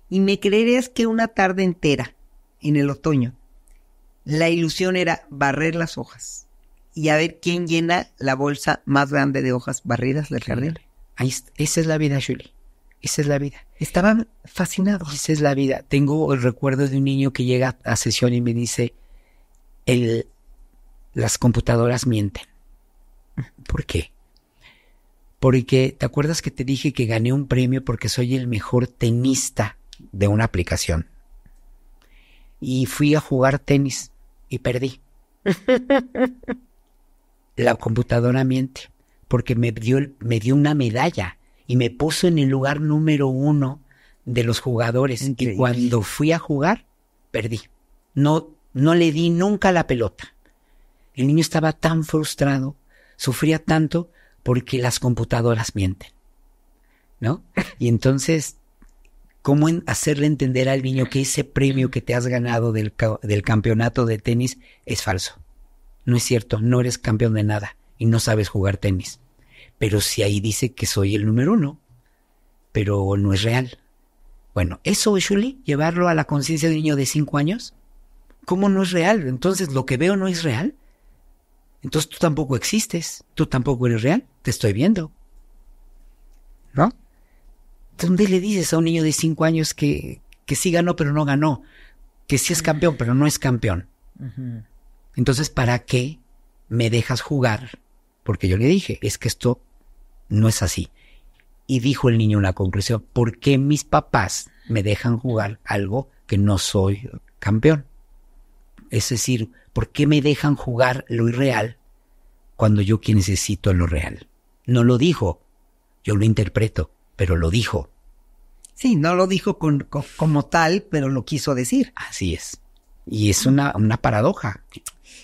Y me creerías que una tarde entera, en el otoño, la ilusión era barrer las hojas y a ver quién llena la bolsa más grande de hojas barridas del jardín. Ahí esa es la vida, Julie. Esa es la vida. Estaban fascinados. Esa es la vida. Tengo el recuerdo de un niño que llega a sesión y me dice, el, las computadoras mienten. ¿Por qué? Porque, ¿te acuerdas que te dije que gané un premio porque soy el mejor tenista de una aplicación. Y fui a jugar tenis y perdí. La computadora miente, porque me dio, me dio una medalla y me puso en el lugar número uno de los jugadores. Y cuando fui a jugar, perdí. No, no le di nunca la pelota. El niño estaba tan frustrado, sufría tanto porque las computadoras mienten. ¿No? Y entonces cómo hacerle entender al niño que ese premio que te has ganado del, campeonato de tenis es falso. No es cierto, no eres campeón de nada y no sabes jugar tenis. Pero si ahí dice que soy el número uno, pero no es real. Bueno, eso, Shuli, llevarlo a la conciencia de un niño de cinco años, ¿cómo no es real? Entonces, lo que veo no es real. Entonces tú tampoco existes, tú tampoco eres real, te estoy viendo. ¿No? ¿Dónde le dices a un niño de cinco años que, que sí ganó pero no ganó? Que sí es campeón pero no es campeón. Entonces, ¿para qué me dejas jugar? Porque yo le dije, es que esto no es así. Y dijo el niño una conclusión, ¿por qué mis papás me dejan jugar algo que no soy campeón? Es decir, ¿por qué me dejan jugar lo irreal cuando yo que necesito lo real? No lo dijo, yo lo interpreto pero lo dijo. Sí, no lo dijo con, como tal, pero lo quiso decir. Así es. Y es una, una paradoja.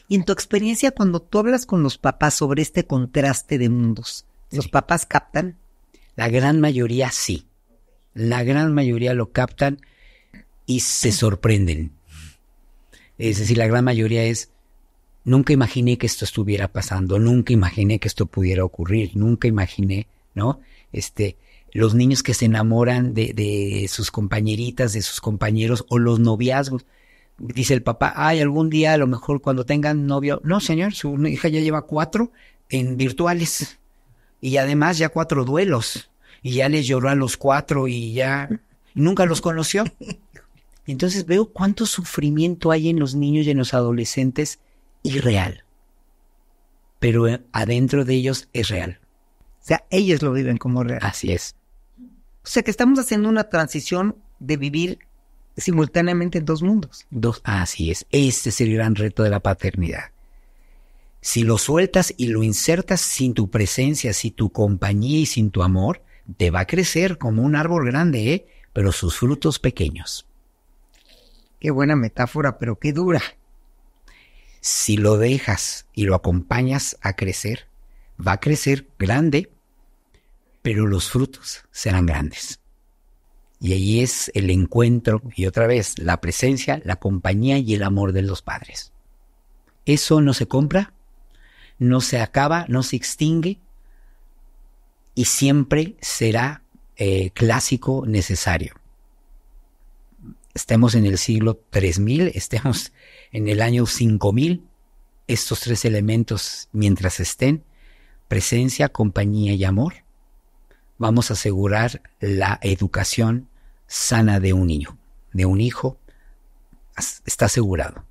Y en tu experiencia, cuando tú hablas con los papás sobre este contraste de mundos, ¿los papás captan? La gran mayoría sí. La gran mayoría lo captan y se sorprenden. Es decir, la gran mayoría es, nunca imaginé que esto estuviera pasando, nunca imaginé que esto pudiera ocurrir, nunca imaginé, ¿no? Este, los niños que se enamoran de, sus compañeritas, de sus compañeros o los noviazgos dice el papá, ay, algún día a lo mejor cuando tengan novio. No, señor, su hija ya lleva cuatro en virtuales. Y además ya cuatro duelos. Y ya les lloró a los cuatro y ya nunca los conoció. Entonces veo cuánto sufrimiento hay en los niños y en los adolescentes irreal. Pero eh, adentro de ellos es real. O sea, ellos lo viven como real. Así es. O sea que estamos haciendo una transición de vivir simultáneamente en dos mundos. Dos, así es. Este es el gran reto de la paternidad. Si lo sueltas y lo insertas sin tu presencia, sin tu compañía y sin tu amor, te va a crecer como un árbol grande, ¿eh? pero sus frutos pequeños. Qué buena metáfora, pero qué dura. Si lo dejas y lo acompañas a crecer, va a crecer grande, pero los frutos serán grandes. Y ahí es el encuentro y otra vez la presencia, la compañía y el amor de los padres. Eso no se compra, no se acaba, no se extingue y siempre será eh, clásico necesario. Estemos en el siglo 3000, estemos en el año 5000, estos tres elementos mientras estén, presencia, compañía y amor, vamos a asegurar la educación sana de un niño, de un hijo, está asegurado.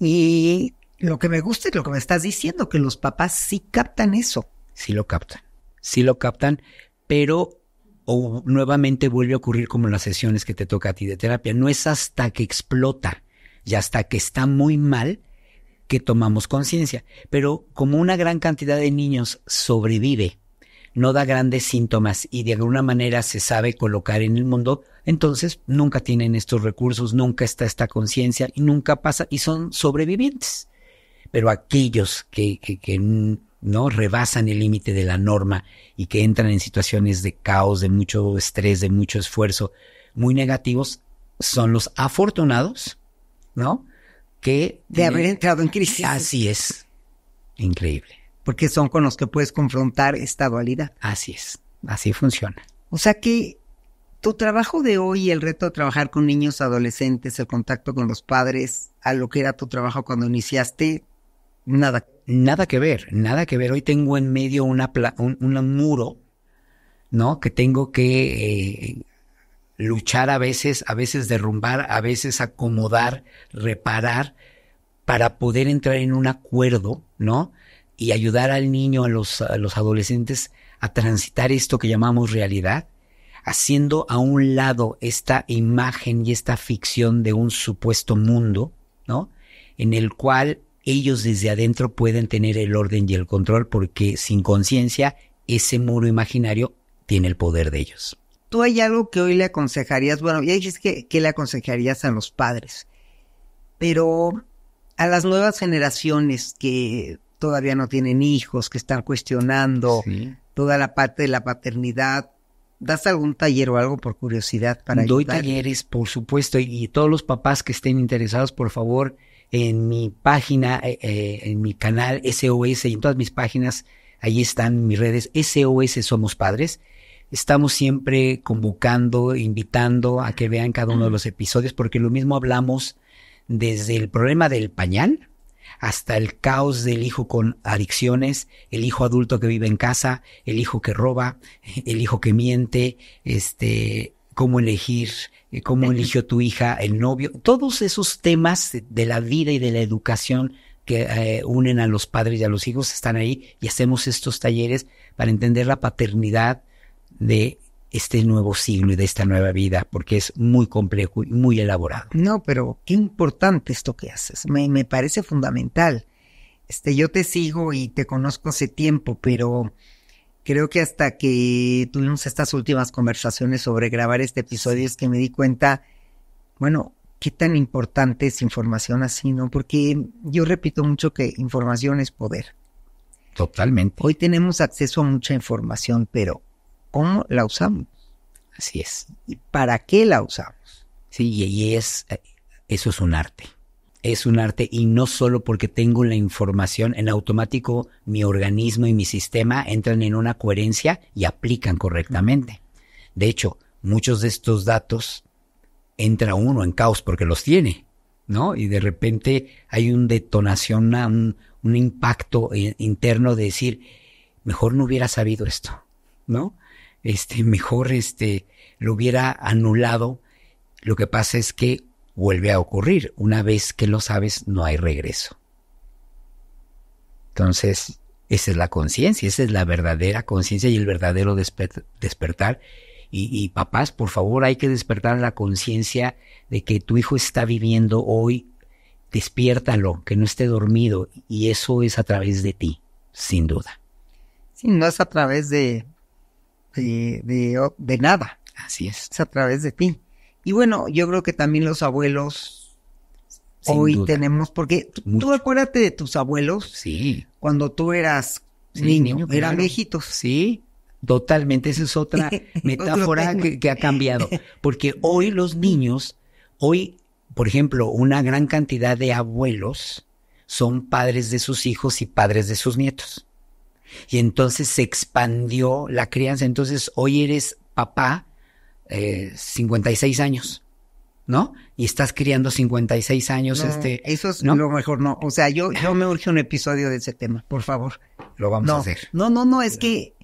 Y lo que me gusta es lo que me estás diciendo, que los papás sí captan eso. Sí lo captan, sí lo captan, pero o nuevamente vuelve a ocurrir como en las sesiones que te toca a ti de terapia. No es hasta que explota y hasta que está muy mal que tomamos conciencia. Pero como una gran cantidad de niños sobrevive no da grandes síntomas y de alguna manera se sabe colocar en el mundo, entonces nunca tienen estos recursos, nunca está esta conciencia y nunca pasa y son sobrevivientes. Pero aquellos que, que mm, no rebasan el límite de la norma y que entran en situaciones de caos, de mucho estrés, de mucho esfuerzo, muy negativos, son los afortunados, ¿no? Que de haber entrado en crisis. Así es. Increíble porque son con los que puedes confrontar esta dualidad. Así es, así funciona. O sea que tu trabajo de hoy, el reto de trabajar con niños, adolescentes, el contacto con los padres, a lo que era tu trabajo cuando iniciaste, nada. Nada que ver, nada que ver. Hoy tengo en medio un, muro, ¿no? Que tengo que eh, luchar a veces, a veces derrumbar, a veces acomodar, reparar, para poder entrar en un acuerdo, ¿no? y ayudar al niño, a los, adolescentes a transitar esto que llamamos realidad, haciendo a un lado esta imagen y esta ficción de un supuesto mundo, ¿no? En el cual ellos desde adentro pueden tener el orden y el control porque sin conciencia ese muro imaginario tiene el poder de ellos. ¿Tú hay algo que hoy le aconsejarías? Bueno, ya dices que, que le aconsejarías a los padres, pero a las nuevas generaciones que todavía no tienen hijos, que están cuestionando toda la parte de la paternidad. ¿Das algún taller o algo por curiosidad para Doy talleres, por supuesto, y, todos los papás que estén interesados, por favor, en mi página, eh, eh, en mi canal SOS y en todas mis páginas, ahí están mis redes SOS Somos Padres. Estamos siempre convocando, invitando a que vean cada uno de los episodios, porque lo mismo hablamos desde el problema del pañal, hasta el caos del hijo con adicciones, el hijo adulto que vive en casa, el hijo que roba, el hijo que miente, este, cómo elegir, eh, cómo eligió tu hija, el novio, todos esos temas de la vida y de la educación que eh, unen a los padres y a los hijos están ahí y hacemos estos talleres para entender la paternidad de este nuevo siglo y de esta nueva vida, porque es muy complejo y muy elaborado. No, pero qué importante esto que haces, me, me parece fundamental. Este, yo te sigo y te conozco hace tiempo, pero creo que hasta que tuvimos estas últimas conversaciones sobre grabar este episodio es que me di cuenta, bueno, qué tan importante es información así, ¿no? Porque yo repito mucho que información es poder. Totalmente. Hoy tenemos acceso a mucha información, pero cómo la usamos. Así es. ¿Y para qué la usamos? Sí, y es, eh, eso es un arte. Es un arte y no solo porque tengo la información en automático, mi organismo y mi sistema entran en una coherencia y aplican correctamente. De hecho, muchos de estos datos entra uno en caos porque los tiene, ¿no? Y de repente hay una detonación, un impacto eh, interno de decir, mejor no hubiera sabido esto, ¿no? este, mejor este, lo hubiera anulado. Lo que pasa es que vuelve a ocurrir. Una vez que lo sabes, no hay regreso. Entonces, esa es la conciencia, esa es la verdadera conciencia y el verdadero despertar. Y, y, papás, por favor, hay que despertar la conciencia de que tu hijo está viviendo hoy. Despiértalo, que no esté dormido. Y eso es a través de ti, sin duda. Si no es a través de de, de, nada. Así es. Es a través de ti. Y bueno, yo creo que también los abuelos hoy tenemos, porque tú acuérdate de tus abuelos. Sí. Cuando tú eras niño, eran viejitos. Sí. Totalmente, esa es otra metáfora que, ha cambiado. Porque hoy los niños, hoy, por ejemplo, una gran cantidad de abuelos son padres de sus hijos y padres de sus nietos. Y entonces se expandió la crianza. Entonces hoy eres papá eh, 56 años, ¿no? Y estás criando 56 años. este, eso es ¿no? lo mejor, no. O sea, yo, yo me urge un episodio de ese tema, por favor. Lo vamos a hacer. No, no, no, es que...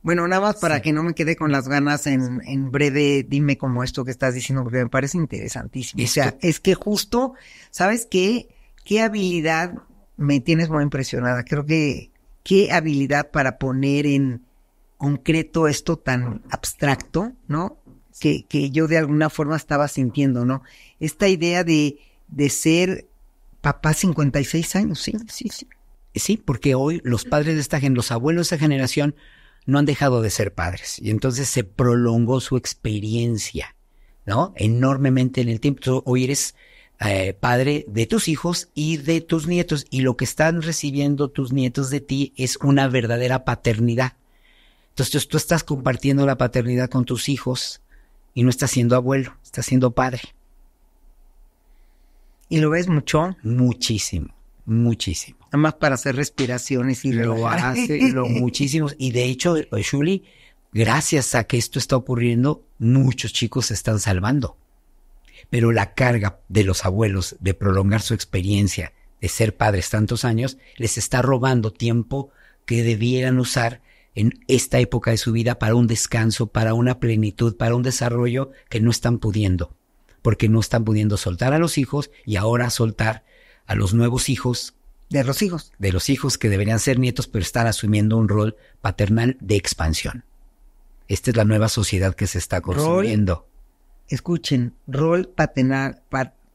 Bueno, nada más para que no me quede con las ganas en, en breve, dime cómo esto que estás diciendo, porque me parece interesantísimo. o sea, es que justo, ¿sabes qué? ¿Qué habilidad me tienes muy impresionada? Creo que qué habilidad para poner en concreto esto tan abstracto, ¿no? Que, que yo de alguna forma estaba sintiendo, ¿no? Esta idea de, de ser papá 56 años, sí, sí, sí. Sí, porque hoy los padres de esta generación, los abuelos de esta generación, no han dejado de ser padres. Y entonces se prolongó su experiencia, ¿no? Enormemente en el tiempo. Tú hoy eres eh, padre de tus hijos y de tus nietos. Y lo que están recibiendo tus nietos de ti es una verdadera paternidad. Entonces tú estás compartiendo la paternidad con tus hijos y no estás siendo abuelo, estás siendo padre. ¿Y lo ves mucho? Muchísimo, muchísimo. Además para hacer respiraciones y lo hace, lo muchísimo. Y de hecho, eh, Shuli, gracias a que esto está ocurriendo, muchos chicos se están salvando pero la carga de los abuelos de prolongar su experiencia de ser padres tantos años les está robando tiempo que debieran usar en esta época de su vida para un descanso, para una plenitud, para un desarrollo que no están pudiendo, porque no están pudiendo soltar a los hijos y ahora soltar a los nuevos hijos. De los hijos. De los hijos que deberían ser nietos, pero están asumiendo un rol paternal de expansión. Esta es la nueva sociedad que se está construyendo. Escuchen, rol paternal,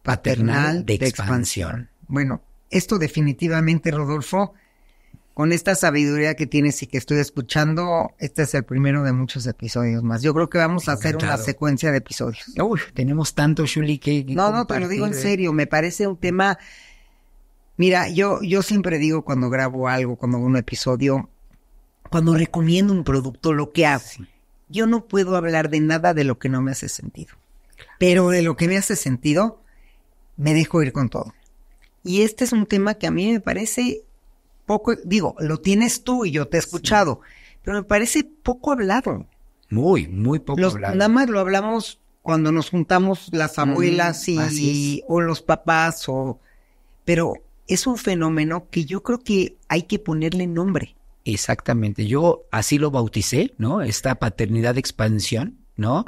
paternal, de, expansión. Bueno, esto definitivamente, Rodolfo, con esta sabiduría que tienes y que estoy escuchando, este es el primero de muchos episodios más. Yo creo que vamos a hacer una secuencia de episodios. Uy, tenemos tanto, Juli, que... no, no, te lo digo en eh. serio, me parece un tema... Mira, yo, yo siempre digo cuando grabo algo, cuando hago un episodio, cuando recomiendo un producto, lo que hago. Yo no puedo hablar de nada de lo que no me hace sentido. Pero de lo que me hace sentido, me dejo ir con todo. Y este es un tema que a mí me parece poco, digo, lo tienes tú y yo te he escuchado, pero me parece poco hablado. Muy, muy poco hablado. Nada más lo hablamos cuando nos juntamos las abuelas y, o los papás o... Pero es un fenómeno que yo creo que hay que ponerle nombre. Exactamente, yo así lo bauticé, ¿no? Esta paternidad de expansión, ¿no?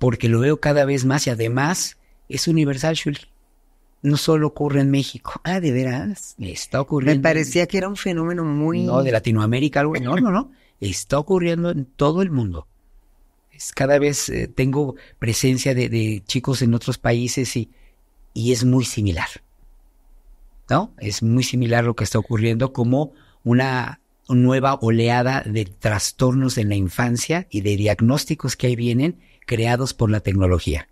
porque lo veo cada vez más y además es universal, Shuli. No solo ocurre en México. Ah, de veras. Está ocurriendo. Me parecía que era un fenómeno muy. No, de Latinoamérica, algo. No, no, no. Está ocurriendo en todo el mundo. Es, cada vez eh, tengo presencia de, de, chicos en otros países y, y es muy similar. ¿No? Es muy similar lo que está ocurriendo como una nueva oleada de trastornos en la infancia y de diagnósticos que ahí vienen creados por la tecnología.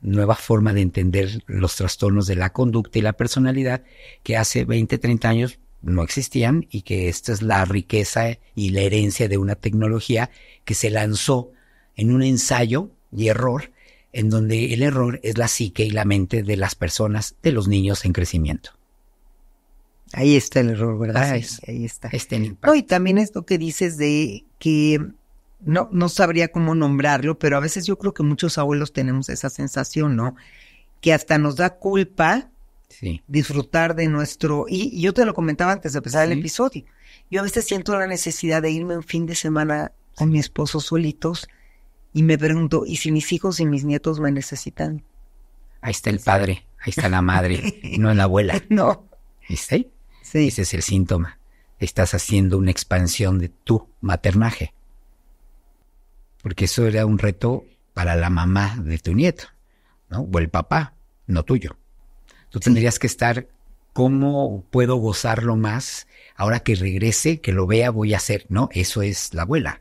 Nueva forma de entender los trastornos de la conducta y la personalidad que hace 20, 30 años no existían y que esta es la riqueza y la herencia de una tecnología que se lanzó en un ensayo y error, en donde el error es la psique y la mente de las personas, de los niños en crecimiento. Ahí está el error, ¿verdad? Ah, ahí está. Este no, y también es lo que dices de que no, no sabría cómo nombrarlo, pero a veces yo creo que muchos abuelos tenemos esa sensación, ¿no? Que hasta nos da culpa disfrutar de nuestro... Y, yo te lo comentaba antes de empezar el episodio. Yo a veces siento la necesidad de irme un fin de semana con mi esposo solitos y me pregunto, ¿y si mis hijos y mis nietos me necesitan? Ahí está el padre, ahí está la madre, no la abuela. No. ¿Viste? Sí. Ese es el síntoma. Estás haciendo una expansión de tu maternaje porque eso era un reto para la mamá de tu nieto, ¿no? O el papá, no tuyo. Tú tendrías que estar, ¿cómo puedo gozarlo más? Ahora que regrese, que lo vea, voy a hacer. No, eso es la abuela.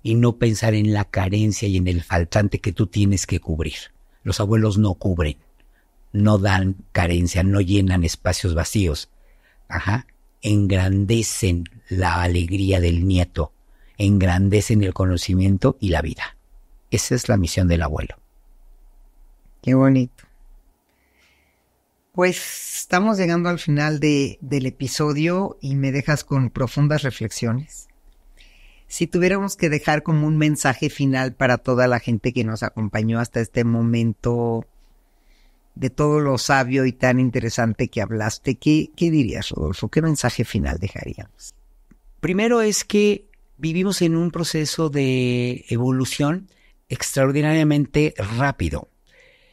Y no pensar en la carencia y en el faltante que tú tienes que cubrir. Los abuelos no cubren, no dan carencia, no llenan espacios vacíos. Ajá, engrandecen la alegría del nieto engrandecen el conocimiento y la vida. Esa es la misión del abuelo. Qué bonito. Pues estamos llegando al final del episodio y me dejas con profundas reflexiones. Si tuviéramos que dejar como un mensaje final para toda la gente que nos acompañó hasta este momento de todo lo sabio y tan interesante que hablaste, ¿qué, qué dirías, Rodolfo? ¿Qué mensaje final dejaríamos? Primero es que vivimos en un proceso de evolución extraordinariamente rápido.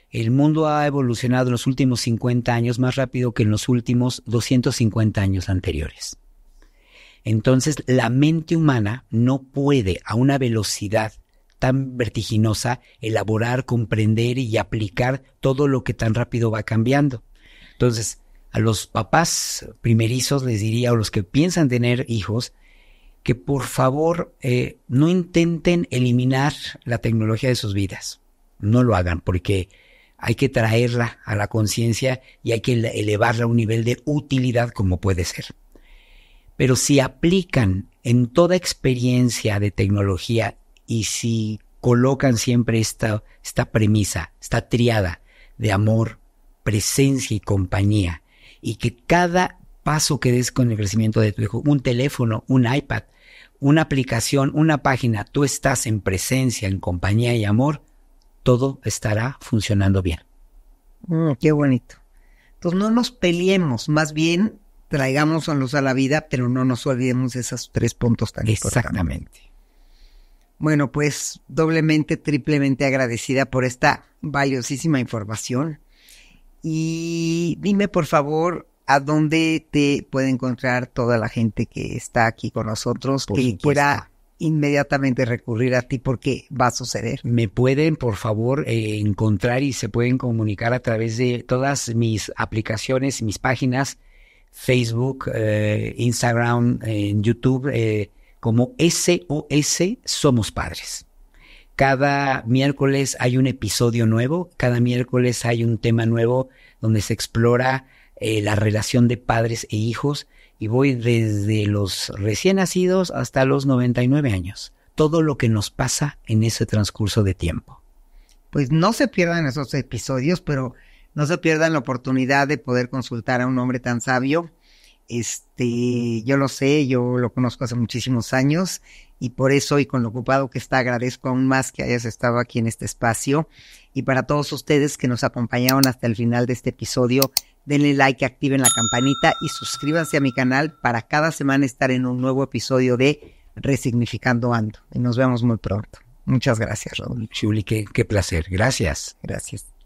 El mundo ha evolucionado en los últimos 50 años más rápido que en los últimos 250 años anteriores. Entonces, la mente humana no puede a una velocidad tan vertiginosa elaborar, comprender y aplicar todo lo que tan rápido va cambiando. Entonces, a los papás primerizos les diría, o los que piensan tener hijos, que por favor eh, no intenten eliminar la tecnología de sus vidas. No lo hagan porque hay que traerla a la conciencia y hay que elevarla a un nivel de utilidad como puede ser. Pero si aplican en toda experiencia de tecnología y si colocan siempre esta, esta premisa, esta triada de amor, presencia y compañía, y que cada paso que des con el crecimiento de tu hijo, un teléfono, un iPad, una aplicación, una página, tú estás en presencia, en compañía y amor, todo estará funcionando bien. Mm, qué bonito. Entonces pues no nos peleemos, más bien traigámoslos a la vida, pero no nos olvidemos de esos tres puntos tan Exactamente. Bueno, pues doblemente, triplemente agradecida por esta valiosísima información. Y dime, por favor, a dónde te puede encontrar toda la gente que está aquí con nosotros, que pueda quiera inmediatamente recurrir a ti porque va a suceder. Me pueden, por favor, eh, encontrar y se pueden comunicar a través de todas mis aplicaciones, mis páginas, Facebook, eh, Instagram, YouTube, eh, como SOS Somos Padres. Cada miércoles hay un episodio nuevo, cada miércoles hay un tema nuevo donde se explora eh, la relación de padres e hijos y voy desde los recién nacidos hasta los 99 años. Todo lo que nos pasa en ese transcurso de tiempo. Pues no se pierdan esos episodios, pero no se pierdan la oportunidad de poder consultar a un hombre tan sabio. Este, yo lo sé, yo lo conozco hace muchísimos años y por eso y con lo ocupado que está agradezco aún más que hayas estado aquí en este espacio y para todos ustedes que nos acompañaron hasta el final de este episodio denle like, activen la campanita y suscríbanse a mi canal para cada semana estar en un nuevo episodio de Resignificando Ando. Y nos vemos muy pronto. Muchas gracias, Rodolfo, Chuli, qué, qué placer. Gracias. Gracias.